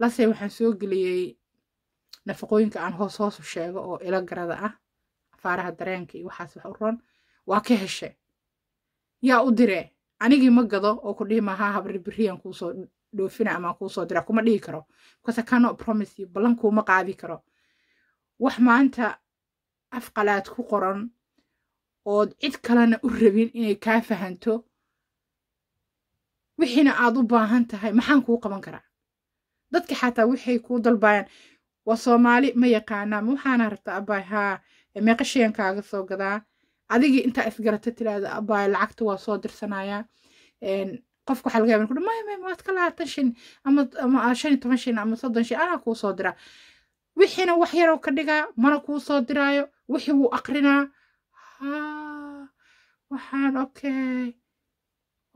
lase waxaan soo geliyey nafaqooyinka aan hoos hoosu sheego oo ila garada ah afaaraha dareenka iyo waxaas wax u roon waa ka heshay yaa u dire anigii ma gado oo ku dhihi maahaa habribiriyaan kuusoo dhoofina amaan kuusoo dira kuma dhihi karo bcause cannot promise ballan kuuma qaadi karo wax maanta afqalaad ku qoran ood cid kalena u rabin inay kaa fahanto wixiina aad u baahan tahay maxaan kuu qaban karaa dadka xataa waxay kuu dalbaayaan waa soomaali ma yaqaanaa ma waxaana rabta abaay haa meeqa shayan kaaga soo gadaa adigii intaa isgarata tiraada abbaay lacagta waa soo dirsanayaa qofka waxaa laga yaba ku maya may waad ka lahaatan shin ama ama shan iyo toban shin ama soddon shin anaa kuu soo diraa wixiina wax yaroo ka dhigaa mana kuu soo diraayo wixii wuu akrinaa ha waxaan okay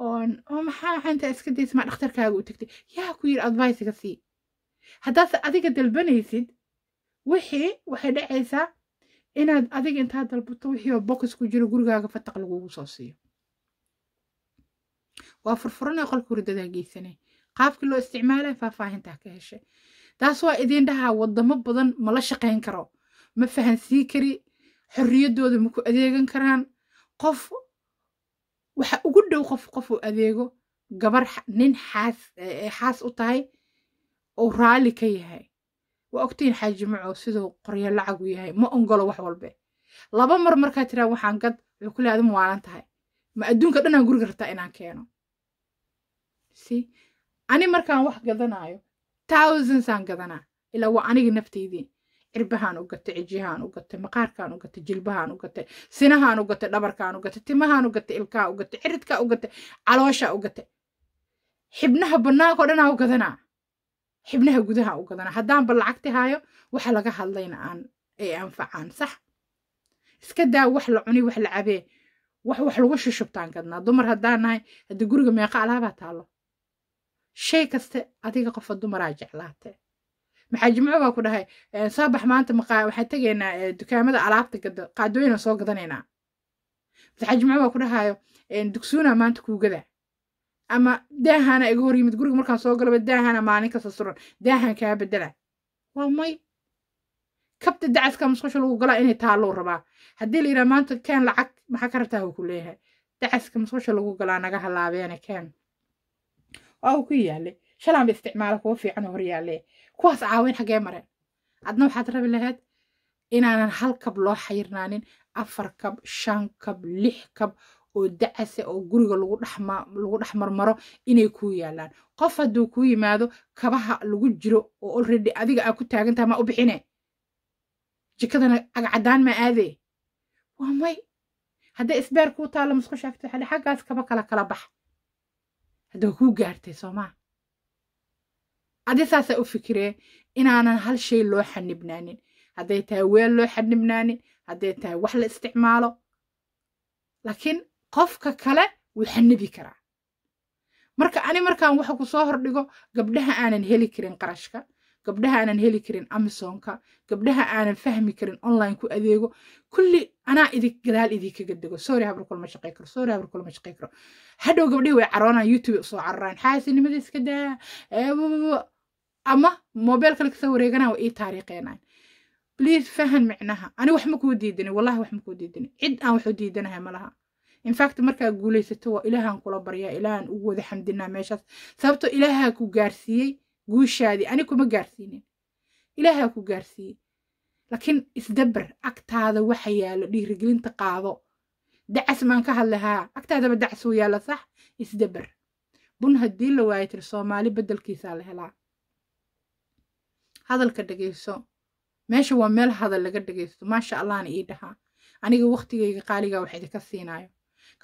oon oo maxaa xanta iska daysa maa dhakhtarkaaga u tagtay yaa ku yiri advicega sii haddaas adiga dalbanaysid wixii waxay dhacaysaa inaad adiga intaa dalbato wixiioo bokis ku jiro gurigaaga fataq lagugu soo siiyo waa furfurane qolka hurdadaa geysanay qaabkii loo isticmaalay faahfaahintaa ka heshay taas waa idiin dhahaa wadamo badan mala shaqayn karo ma fahansii kari xorriyaddooda maku adeegan karaan qof waxa ugu dhow qof qof qofuu adeego gabar nin eh, eh, xaas u tahay oo raali ka yahay waa ogtihiin xaaji macow siduu qoryo lacagu yahay ma ongolo wax walbe laba mar markaa tiraa waxaan gad wuxuu kule adin waalan tahay ma adduunka dhanaan guriga rabtaa inaan keeno si ani markaan wax gadanaayo tousandsan gadanaa ilaa waa aniga naftaydii cirbahaan u gatay cijihaan u gatay maqaarkaan u gatay jilbahaan u gatay sinahaan u gatay dhabarkaan u gatay timahaan u gatay ilkaa u gatay ciridkaa u gatay calooshaa u gatay xibnaha bannaankao dhanaa u gadanaa xibnaha gudaha u gadana haddaanba lacagti haayo waxa laga hadlayna aan ay anfacaan sax iska daa wax la cuni wax la cabee wax wax lagu shushubtaan gadnaa dumar haddaan nahay haddii guriga meeqa alaabaa taalo shay kaste adiga qofa dumaraa jeclaate maxaa jimco baa ku dhahay saabax maanta waxaan tegaynaa dukaamada alaabta gada qaadooyina soo gadanaynaa maxaa jimco baa ku dhahayo dugsuunaa maanta kuugada ama daahana iga hor yimid guriga markaan soo galaba daahana maalin kasta suran daahan kaa bedela waa may kabta dacaska musqusha lagu galaa inay taallou rabaa haddii la yidhaha maanta kaan lacag maxaa ka rabtaa ku leeyahay dacaska musqusha lagu galaa naga halaabeena kaan waa ku yaallay shalaan isticmaala kuwa fiican hor yaalle kuwaas caawin xaggee mareen adna waxaad rabi lahayd inaanan hal kab loo xayirnaanin afar kab shan kab lix kab oo dacase oo guriga lagu dhex marmaro inay kuu yaalaan qof hadduu kuu yimaado kabaha lagu jiro oo olredy adiga aa ku taagantaha ma u bixine jikadana agcaddaan ma aadee waa may hadday isbeer kuu taalo masku sheegtay xaggaas kaba kala kala bax hadda waa kuu gaartay soomaa adi saasaa u fikiree inaanan hal shay loo xanibnaanin hadday tahay weel loo xanibnaanin hadday tahay wax la isticmaalo laakiin qofka kale wuu xanibi karaa marka ani markaan waxa ku soo hordhigo gabdhaha aanan heli karin qarashka gabdhaha aanan heli karin amisonka gabdhaha aanan fahmi karin online ku adeego kulli anaa idi gadaal idinkaga dego sorry habarkulma shaqey karo sorry habarkulma shaqey karo hadhow gabdhihii way caroonaan youtube soo cararaan xaasinimada iska daa ama mobiil kale kasoo wareeganaa waa ii taariiqeenaan bliis fahan micnaha ani wax kuu diidani wallahi wax kuu diidani cid aan waxu diidanahay malaha infact markaa guuleysato waa ilaahan kula baryaa ilaahaan ugu wada xamdinaa meeshaas sababto ilaahaa ku gaarsiiyey guushaadii ani kuma gaarsiinin ilaahaa ku gaarsiiyey laakiin isdabar agtaada waxa yaalo dhiirigelinta qaado dacas maan ka hadlahaa agtaadaba dacas uu yaalo sax isdabar bun haddii la waayo tiri soomaali beddelkiisaa la helaa hadalka dhegayso meesha waa meel hadal laga dhagaysto maasha allahna ii dhahaa aniga wakhtigayga qaaligaa wax idinka siinayo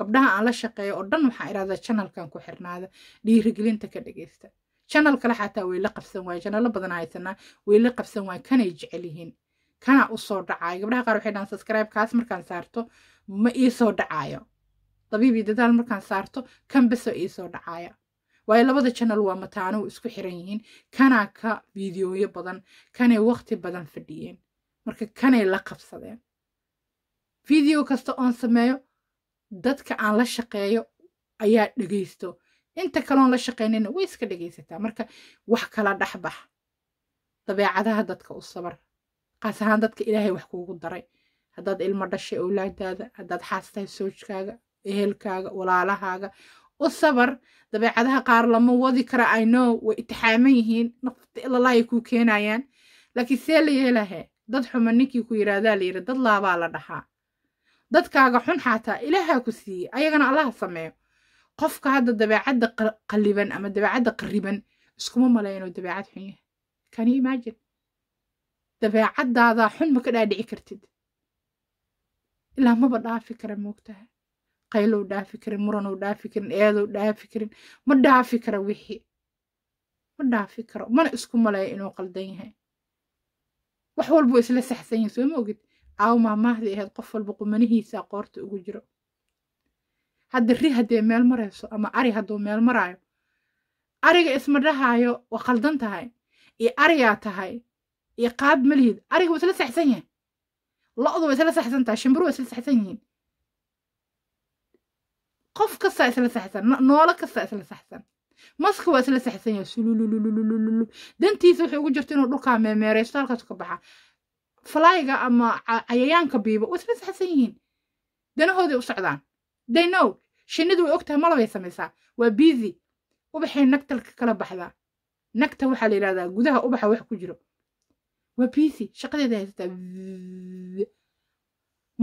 gabdhaha aan la shaqeeyo oo dhan waxaan idhahdaa janalkan ku xirnaada dhiirigelinta ka dhegeysta janal kale xataa way la qabsan waaya janalo badan haysanaa way la qabsan waaya kanay jecel yihiin kana u dhacaayo gabdhaha qaar waxay dhahaan subscribe kaas markaan saarto ma ii soo dhacaayo dabiibii dadaal markaan saarto kan ii soo dhacaaya waayo labada janal waa mataanow isku xiran yihiin kanaa ka fiidiyooyo badan kanay waqti badan fadhiyeen marka kanay la qabsadeen fiideo kasta oon sameeyo dadka aan la shaqeeyo ayaa dhegaysto inta kaloon la shaqaynayna way iska dhegaysataa marka wax kala dhexbax dabeecadaha dadka u sabar qaas ahaan dadka ilaahay wax kuugu daray haddaad ilmo dhashay owlaadaada haddaad xaas tahay soojkaaga ehelkaaga walaalahaaga u sabar dabeecadaha qaar lama wadi kara aynow way itixaaman yihiin nafta ilalaya kuu keenayaan laakiin see la yeelahe dad xuma ninkii ku yidhaahdaa la yidhi dad laabaa la dhahaa dadkaaga xun xaataa ilaahaa ku siiyey ayagana allaha sameeyo qofka hadda dabeecadda qalliban ama dabeecadda qarriban iskuma inuu dabeecad xun yahay kani imaajin dabeecaddaadaa xun ma ka dhaadhici kartid ilaa maba dhaafi kara moogtaha qaylow dhaafi karin muranw dhaafi karin eedow dhaafi karin ma dhaafi kara wixii ma dhaafi karo mana isku malaya inuu qaldan yahay wax walbuu isla saxsan yahay soo ma ogid caawo maamaahday ahayd qof walba qumanihiisa qoorta ugu jiro hadda ri haddee meel marayso ama ari hadduu meel maraayo ariga isma dhahaayo waa khaldan tahay iyo arigaa tahay iyo qaab malihid ariga waa isla saxsan yahay lo'du waa isla saxsan tahay shimburu waa isla saxsan yihiin qof kastaa isla saxsan noolo kastaa isla saxsan maska waa isla saxsan yahay sululululululu dantiisa wuxuu ugu jirta inuu dhulkaa meemeeraysto halkaasu ka baxaa falayga ama cayayaanka biiba way isla saxsan yihiin danahooday u socdaan daynow shinnidu way ogtahay malabay samaysaa waa biizi ubaxay nagtalka kala baxdaa nagta waxaa la yidhahdaa gudaha ubaxa wax ku jiro waa biizi shaqadeeda haysataa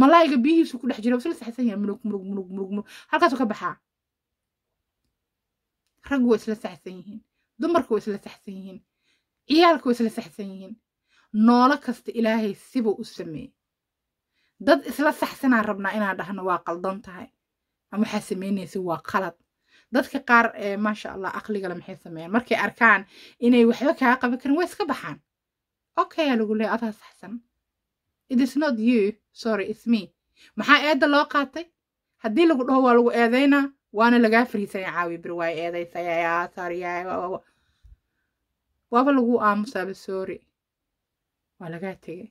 malaayga biyihiisu ku dhex jira isla saxsan yahay murug murug murug murug murug halkaasuu ka baxaa raggu way isla saxsan yihiin dumarku waa isla saxsan yihiin ciyaalku way isla saxsan yihiin noolo kasta ilaahay sibuu u sameeyey dad isla saxsanaan rabnaa inaan dhahno waa qaldan tahay ama waxaa samaynaysa waa qalad dadka qaar ee eh, maasha allah aqligale maxay sameeyaan markay arkaan inay waxba kaa qaban karin way iska baxaan okay lagu leeya adaa saxsan it is not you sorry it's me maxaa eedda loo qaatay haddii lagu dhaho waa lagu eedaynaa waana lagaa fariisanya caawi bir waay eedaysayayaa saariyaa waaba lagu aamusaaba sorry waa lagaa tegey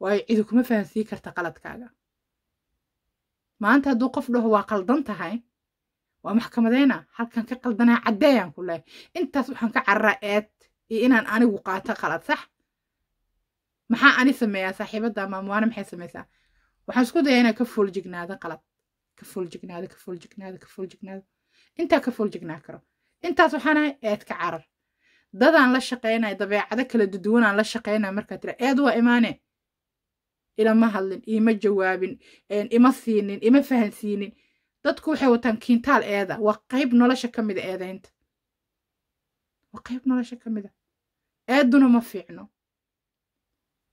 waayo cidi kuma fahansiin karta qaladkaaga maanta hadduu qof dhaho waa qaldan tahay waa maxkamadeyna halkan ka qaldanaa caddeeyaan ku lehay intaas waxaan ka cararaa eed iyo inaan anigu qaato qalad sax maxaa ani sameeyaa saaxiibadda maamuwaana maxay samaysaa waxaan isku dayaa inaa ka fooljignaado qalad ka fooljignaado ka fooljignaado ka fooljignaado intaa ka fooljignaa karo intaas waxaan eed ka carar dadaan la shaqaynay dabeecado kala duduwanaan la shaqaynay markaa tira eed waa imaane ilama hadlin ima jawaabin ima siinin ima fahansiinin dadku waxay wataan kiintaal eeda waa qayb nolosha ka mida eedaynta waa qayb nolosha ka mida eeduna ma fiicno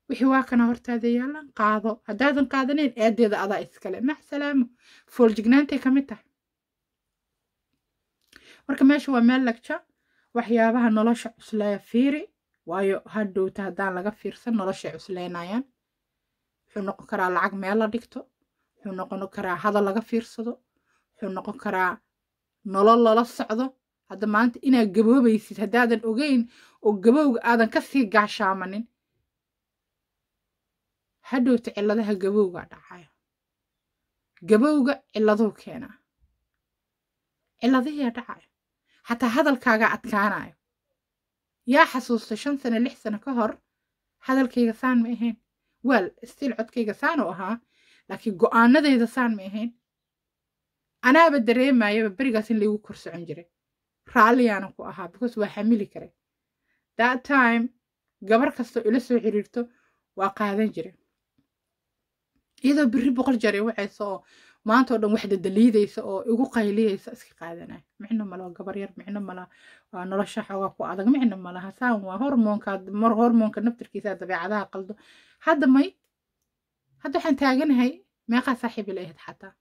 wixii waa kana hortaada yaalan qaado haddaadan qaadanayn eedeeda adaa iskale maxsalaamo fooljignaantay ka mid tahay marka meesha waa meel lagja waxyaabaha nolosha cusleya fiiri waayo hadhowta haddaan laga fiirsan noloshay cusleynayaan wuxuu noqon karaa lacag meel la dhigto wuxuu noqon karaa hadal laga fiirsado wuxuu noqon karaa nolol lala socdo hadda maanta inaad gaboobaysid haddaadan ogeyn oo gabowga aadan kasii sii gaashaamanin hadhowta cilladaha gabowgaa dhacayo gabowga cilladuhu keenaa cilladahiyaa dhacayo xataa hadalkaaga adkaanayo yaa xasuusta shan sano lix sano ka hor hadalkayga saan ma ahayn waal stiil codkayga saanuu ahaa laakiin go'aanadayda saan ma ahayn anaaba dareemayaba berigaas in laygu kor socon jiray raalliyaana ku ahaa because waa xamili karay that time gabar kastoo ila soo xiriirto waa qaadan jiray iyadoo biri boqol jare wacayso oo maantao dhan wax dadaliidaysa oo igu qayliyaysa iska qaadanay micna mala waa gabaryar micna mala waa nolosha xoogaa ku adag micna malaha saan waa hormoonkaa mar hormoonka naftarkiisa dabeecadaha qaldo hadda may hadda waxaan taaganahay meeqaa saaxiibi la ahayd xataa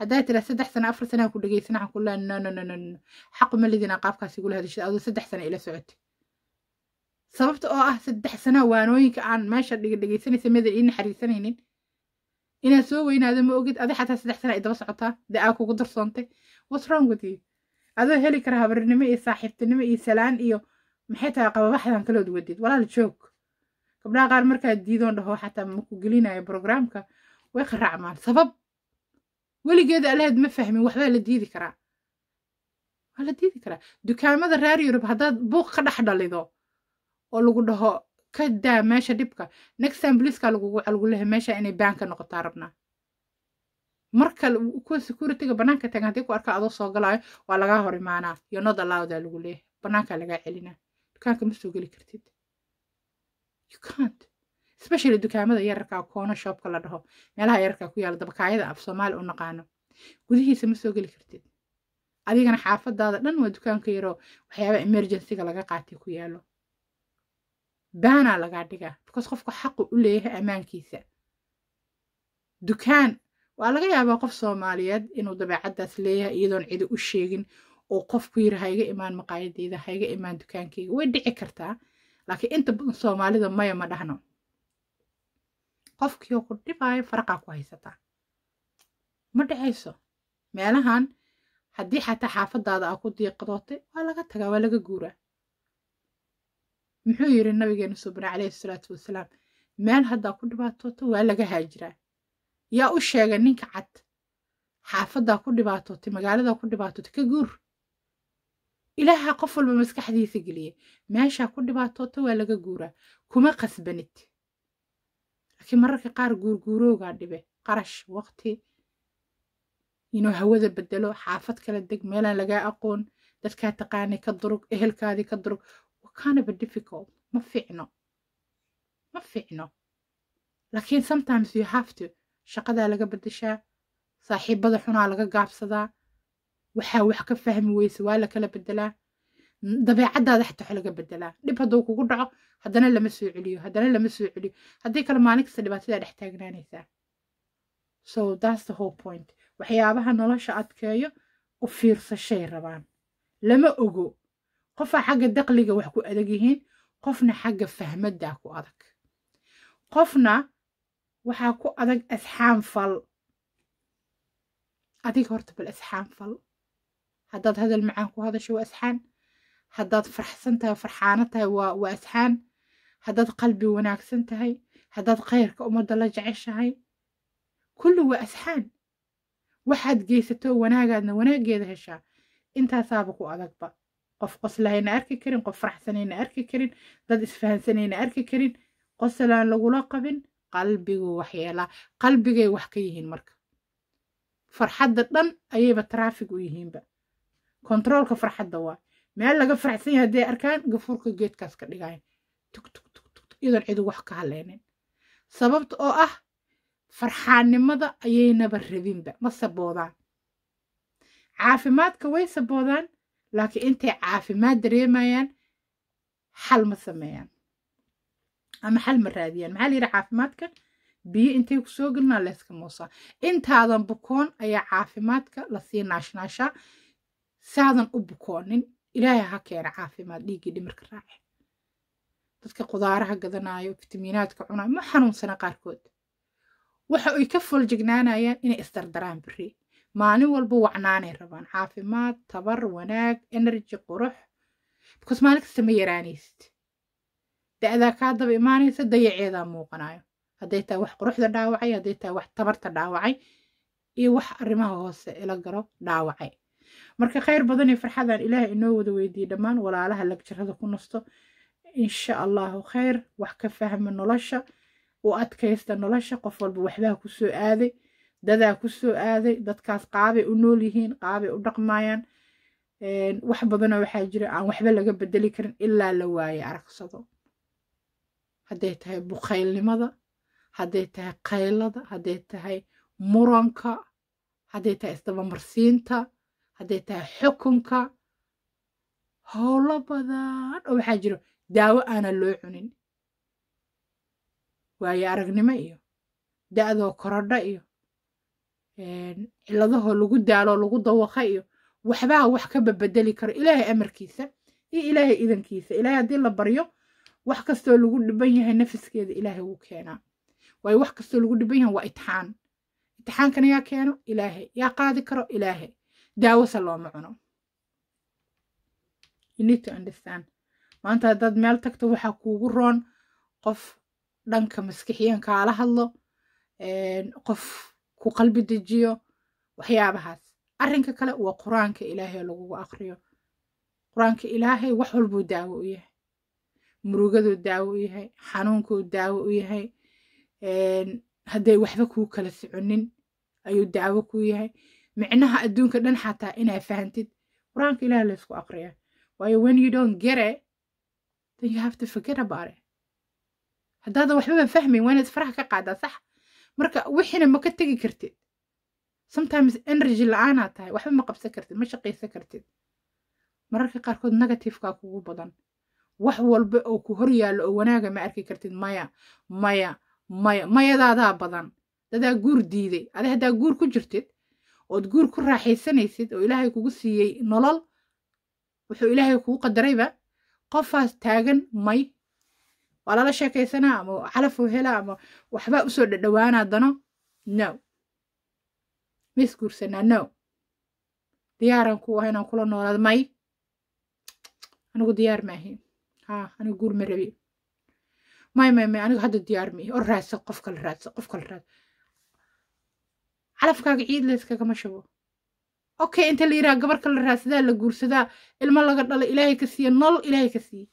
haddaa tira saddex sano afar sanaan ku dhegaysana waxaan ku no no no no no xaquma lidina qaabkaas igula hadashada adoo saddex sano ila socotay sababta oo ah saddex sana waanooyinka aan meesha dhiga dhegaysanaysa ii naxariisanaynin inaad soo weynaado ma ogid adi xataa saddex sana ay daba socotaa de aa kugu darsoontay wasrong with you adoo heli kara habarnimo iyo saaxiibtinimo iyo salaan iyo maxay tahay qababaxdan kalood wadid walaal joog gabdhaha qaar markaa diidoon dhaho xataa maku gelinayo brograamka way qaraacmaan sabab weligeeda alaheed ma fahmin waxbaa la diidi karaa waa la diidi karaa dukaamada reer yurub haddaad buuq ka dhex dhalido oo lagu dhaho ka daa meesha dhibka next time bliska lagu lehe meesha inay baanka noqotaa rabnaa markale kuwa securityga bannaanka tagan haddii ku arkaa adoo soo galaayo waa lagaa hor imaanaa iyo nod allowda lagu leeyahay bannaankaa lagaa celinaa dukaanka ma soo geli kartid you can't especially dukaamada yararka koono shoobka la dhaho meelaha yararka ku yaala dabakaayada af soomaali u naqaano gudihiisa ma soo geli kartid adigana xaafadaada dhan waa dukaanka yaroo waxyaaba emergencyga laga qaatay ku yaalo baanaa lagaa dhigaa because qofka xaqu u leeyahay ammaankiisa dukaan waa laga yaabaa qof soomaaliyeed inuu dabeecaddaas leeyahay iyadoon cidi u sheegin oo qofku yiri ha iga imaan maqaayadeeda ha imaan dukaankeyga way dhici kartaa laakiin inta badan soomaalida maya ma dhahno qofkiioo ku dhibaayo faraqaa ku haysataa ma dhacayso meelahan haddii xataa xaafadaada aa ku diiqadootay waa laga tagaa waa laga guuraa muxuu yiri nabigeena subna caleyhi salaatu wasalaam meel haddaa ku dhibaatooto waa laga haajiraa yaa u sheegay ninka cad xaafaddaa ku dhibaatootay magaaladaa ku dhibaatooto ka guur ilaaha qof walba maskaxdiisa geliya meeshaa ku dhibaatoota waa laga guuraa kuma qasbanid laakiin mararka qaar guurguuroogaa dhibe qarash waqti inuu hawada bedelo xaafad kala deg meelaan lagaa aqoon dadkaa taqaanay ka durug ehelkaadii ka durug kind of difficult ma fiicno ma fiicno laakiin sometimes you have to shaqadaa laga bedeshaa saaxiibada xunaa laga gaabsadaa waxaa wax ka fahmi weyse waa lakala bedelaa dabeecadaada xataa wax laga bedelaa dhib hadduu kugu dhaco haddana lama soo celiyo haddana lama soo celiyo haddii kale maalin kasta dhibaatadaa dhex taagnaanaysaa so that's the whole point waxyaabaha nolosha adkeeyo u fiirsashay rabaan lama ogo qofaa xagga daqliga wax ku adag yihiin qofna xagga fahmaddaa ku adag qofna waxaa ku adag asxaan fal adiga horta bal asxaan fal haddaad hadal macaan ku hadasho waa asxaan haddaad farxsan tahay farxaano tahay waa asxaan haddaad qalbi wanaagsan tahay haddaad khayrka ummadda la jeceshahay kulli waa asxaan waxaad geysato wanaagaadna wanaaggeeda heshaa intaasaaba ku adagba qof qoslahayna arki karin qof faraxsanayna arki karin dad isfahansanayna arki karin qoslaan lagula qabin qalbigu waxyeelaa qalbigay wax ka yihiin marka farxadda dhan ayayba taraafig u yihiinba kontaroolka farxadda waa meel laga faraxsan yahay hadday arkaan gafuurka geedkaas ka dhigaayan iyadoon cidu wax ka hadlaynin sababta oo ah farxaanimada ayaynaba rabinba ma saboodaan caafimaadka way saboodaan laakiin intay caafimaad dareemayaan xal ma sameeyaan ama xal ma raadiyaan maxaa la yidhi caafimaadka biyo intay ku soo gelnaa leeska muusaa intaadan bukoon ayaa caafimaadka la sii naashnaashaa saadan u bukoonin ilaahay ha keena caafimaad dhiiggii dhimirka raace dadka qudaaraha gadanayo fitamiinaadka cunaayo ma xanuunsana qaarkood waxa ay ka fool jignaanayaan inay isdardaraan beri maalin walba wacnaanay rabaan caafimaad tabar wanaag energy qurux because maalin kasta ma yaraanaysid da-daa kaa daba imaanaysa dayaceedaa muuqanayo hadday tahay wax quruxda dhaawacay hadday tahay wax tabarta dhaawacay iyo wax arrimaha hoose ila galo dhaawacay marka khayr badan iyo farxadan ilaah inoo wada weydiiyey dhammaan walaalaha lagjarada ku nasto insha allahu khayr wax ka fahma nolosha u adkaysta nolosha qof walba waxbaha kusoo aaday dadaa kusoo aaday dadkaas qaabay u nool yihiin qaabay u dhaqmayaan wax badanoo waxaa jira aan waxba laga bedeli karin ilaa la waaye aragsado hadday tahay bukaylnimada hadday tahay kaylada hadday tahay muranka hadday tahay isdabamarsiinta hadday tahay xukunka howlo badan oo waxaa jiro daawo aanan loo cunin waayo aragnimo iyo da-doo korodha iyo ciladahoo lagu daalo lagu dawaqa iyo waxbaa wax ka babedeli karo ilaahay amarkiisa iyo ilaahay idankiisa ilaahay haddii la baryo wax kastoo lagu dhiban yahay nafiskeeda ilaahay wuu keenaa waayo wax kastoo lagu dhiban yahay waa itixaan itixaankana yaa keeno ilaahay yaa qaadi karo ilaahay daawosa looma cuno maanta haddaad meel tagto waxaa kuugu roon qof dhanka maskixiyan kaala hadlo qof ku qalbi dejiyo waxyaabahaas arrinka kale waa qur-aanka ilaahay lagugu aqriyo qur-aanka ilaahay wax walbuu daawo u yahay murugaduu daawo u yahay xanuunkuu daawo u yahay hadday waxba kuu kala soconin ayuu daawo ku yahay micnaha adduunka dhan xataa inaa fahantid qur-aanka ilahay laysku aqriyaa waayo when you don't get then you have to forget about it haddaada waxbaba fahmayn waa faraha ka qaadaa sax marka wixina ma ka tegi kartid sometimes energy la-aanaa tahay waxba ma qabsan kartid ma shaqaysan kartid mararka qaarkood negativeka kugu badan wax walba oo ku hor yaallo oo wanaaga ma arki kartid maya maya maya mayadaadaa badan dadaa guur diiday adi haddaa guur ku jirtid ood guur ku raaxaysanaysid oo ilaahay kugu siiyey nolol wuxuu ilaahay kugu qadarayba qofaas taagan may waa lala sheekaysanaa ama calafuu hela ama waxbaa usoo dhadhawaana dano no ma isguursanaa no diyaaran ku ah inaan kula noolaad may anigu diyaar maahin ha anigu guur ma rabi may may may anigu hadda diyaar maihi oo raadsa qof kala raadsa qof kala raadsa calafkaaga ciid layskagama shabo okay inta la yidhaha gabar kala raadsadaa la guursadaa ilmo laga dhalo ilaahay ka siiya nol ilaahay ka siiya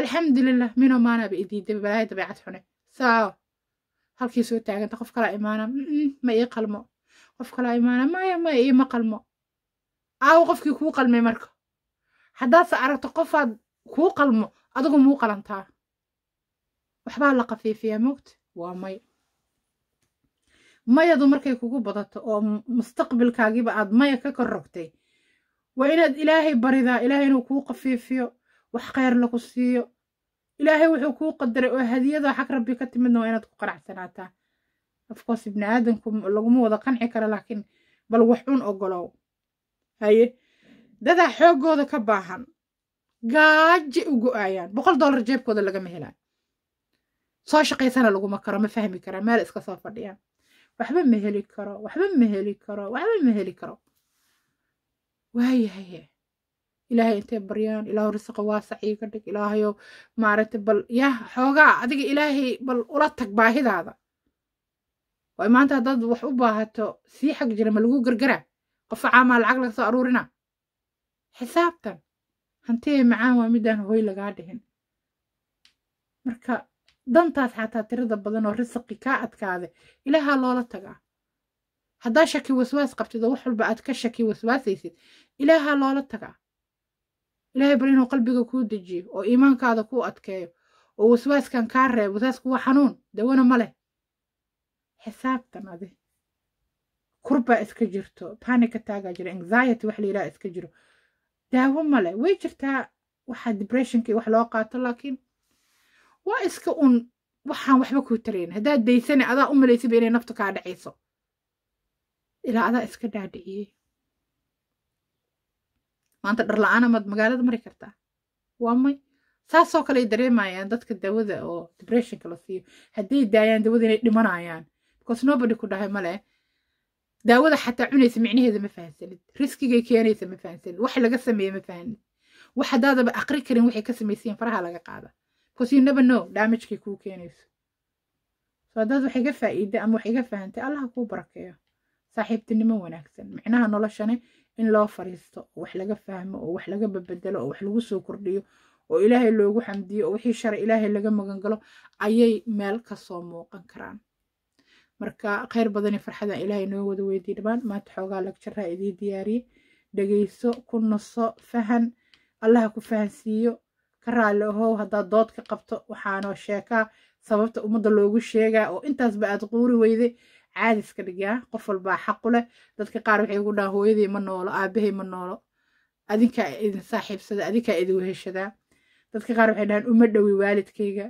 alxamdulilah minoo maanaaba idiiday balaaya dabeecad xune saaw halkii soo taaganta qof kalaa imaana ma ii qalmo qof kalaa imaana maya maya iima qalmo aawo qofkii kuu qalmay marka haddaadse aragto qofaad kuu qalmo adigu muu qalantaa waxbaa la qafiifiyaa moogta waa may mayadu markay kugu badato oo mustaqbalkaagiiba aad maya ka kor waa inaad ilaahay baridaa ilaahay inuu kuu qafiifiyo wax khayrna ku siiyo ilaahay wuxuu kuu qadaray oo hadiyado xag rabbi ka timidna waa inaad ku qaracsanaataa afkoos ibni aadanku laguma wada qanci karo laakiin bal wax un ogolow haye dadaa xoogooda ka baahan gaaje u go-aayaan boqol dollar jeebkooda lagama helaan soo shaqaysana laguma karo ma fahmi karaa meel iska soo fadhiyaan waxba ma heli karo waxba ma heli karo waxba ma heli karo waayahaye ilaahay intay baryaan ilaahu risaqo waasac iiga dhig ilaahayo maaragtay bal yah xoogaa adiga ilaahay bal ula tag baahidaada waay maanta haddaad wax u baahato sii xag jira ma lagu gargaraa qofa caamaa lacag laga soo aruurina xisaabtan hantiye macaan waa midaan hoy lagaa dhihin marka dantaas xataa tirada badan oo risaqi kaa adkaade ilaahaa loola tagaa haddaa shaki waswaas qabtid oo wax walba aad ka shaki waswaasaysid ilaahaa loola tagaa ilaahay bar inuu qalbiga kuu dejiyo oo iimaankaada kuu adkeeyo oo waswaaskan kaa reebo wasaasku waa xanuun dawana ma leh xisaabtan adi kurbaa iska jirto banika taagaa jira anxiety wax layidhaha iska jiro daawo male way jirtaa waxaa debressionkii wax loo qaato laakiin waa iska un waxaan waxba kuu tarayn haddaad daysane adaa u malaysiba inay naftu kaa dhacayso ilaa adaa iska dhaadhiciyey maanta dhar la-aanamaad magaalada mari kartaa waa may saasoo kale dareemayaan dadka dawada oo dibreshinka la siiyo hadday daayaan dawada inay dhimanayaan because nobody ku dhahay maleh daawada xataa cunaysa micnaheeda ma fahansanid riskigay keenaysa ma fahansanid wax laga sameeye ma fahanid wax haddaadaba aqri karin waxay ka samaysayeen faraha laga qaada because you never know damagekay kuu keenayso so haddaad wax iga faa'iida ama wax iga fahantay allah kuu barakeeyo saaxiibtinimo wanaagsan micnaha noloshane in loo fariisto oo wax laga fahmo oo wax laga babedelo oo wax lagu soo kordhiyo oo ilaahay loogu xamdiyo oo wixii shara ilaahay laga magangalo ayay meel kasoo muuqan karaan marka kheyr badani farxadan ilaahay noo wada weydii dhammaan maanta xoogaa lagjaraa idii diyaariyey dhegayso ku naso fahan allaha ku fahansiiyo ka raali ahow haddaad doodka qabto waxaanoo sheekaa sababta ummadda loogu sheegaa oo intaasba aada quuri weyday caadiska dhigaa qof walbaa xaqu leh dadka qaar waxay ugu dhahan hooyadey ma noolo aabahay ma noolo adinkaa idin saaxiibsada adinkaa idin weheshadaa dadka qaar waxay dhahaan uma dhowi waalidkayga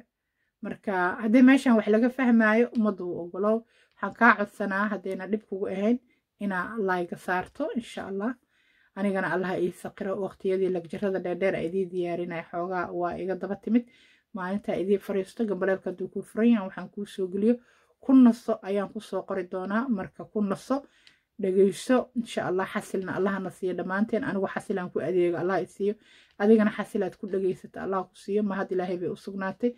marka haddii meeshan wax laga fahmaayo ummadda wuu ogolow waxaan kaa codsanaa haddayna dhib kugu ahayn inaa laayga saarto insha allah anigana allaha ii saqiro waqtiyadii lagjarada dheerdheer idii diyaarinaya xoogaa waa iga daba timid maalintaa idii fariisto gambaleelka hadduu kuu furan yahan waxaan kuu soo geliyo ku naso ayaan kusoo qori doonaa marka ku naso dhagayso insha allah xasilna allahna siiyo dhammaanteen anigu xasilaan ku adeego allah isiiyo adigana xasilaad ku dhagaysata allah ku siiyo mahad ilaahay bay u sugnaatay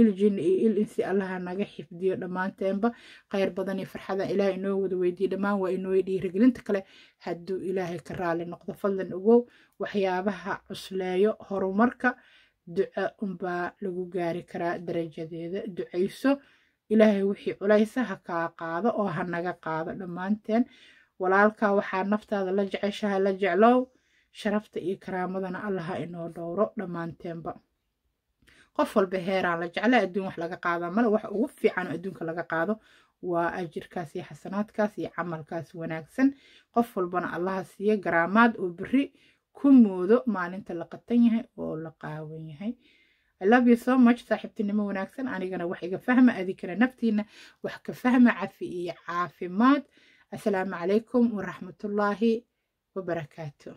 il jinni iyo il insi allaha naga xifdiyo dhammaanteenba khayr badan iyo farxadan ilaahay inoo wada weydiye dhammaan waa inoo dhiirigelinta kale hadduu ilaahay ka raali noqdo fadlan ogow waxyaabaha cusleeyo horumarka duco unbaa lagu gaari karaa darajadeeda ducayso ilaahay wixii culaysaha kaa qaado oo ha naga qaado dhammaanteen walaalka waxaa naftaada la jeceshahay la jeclow sharafta iyo karaamadana allaha inoo dhowro dhammaanteenba qof walba heeraan la jecla adduun wax laga qaadaa male waxa ugu fiican oo adduunka laga qaado waa ajirkaas iyo xasanaadkaas iyo camalkaas wanaagsan qof walbana allaha siiya garaamaad oo beri ku moodo maalinta la qatan yahay oo la qaawan yahay I love you so much saaxiibtinimo wanaagsan anigana wax iga fahma adikana naftiina wax ka fahma cafi iyo caafimaad assalaamu calaykum waraxmatullaahi wabarakaatu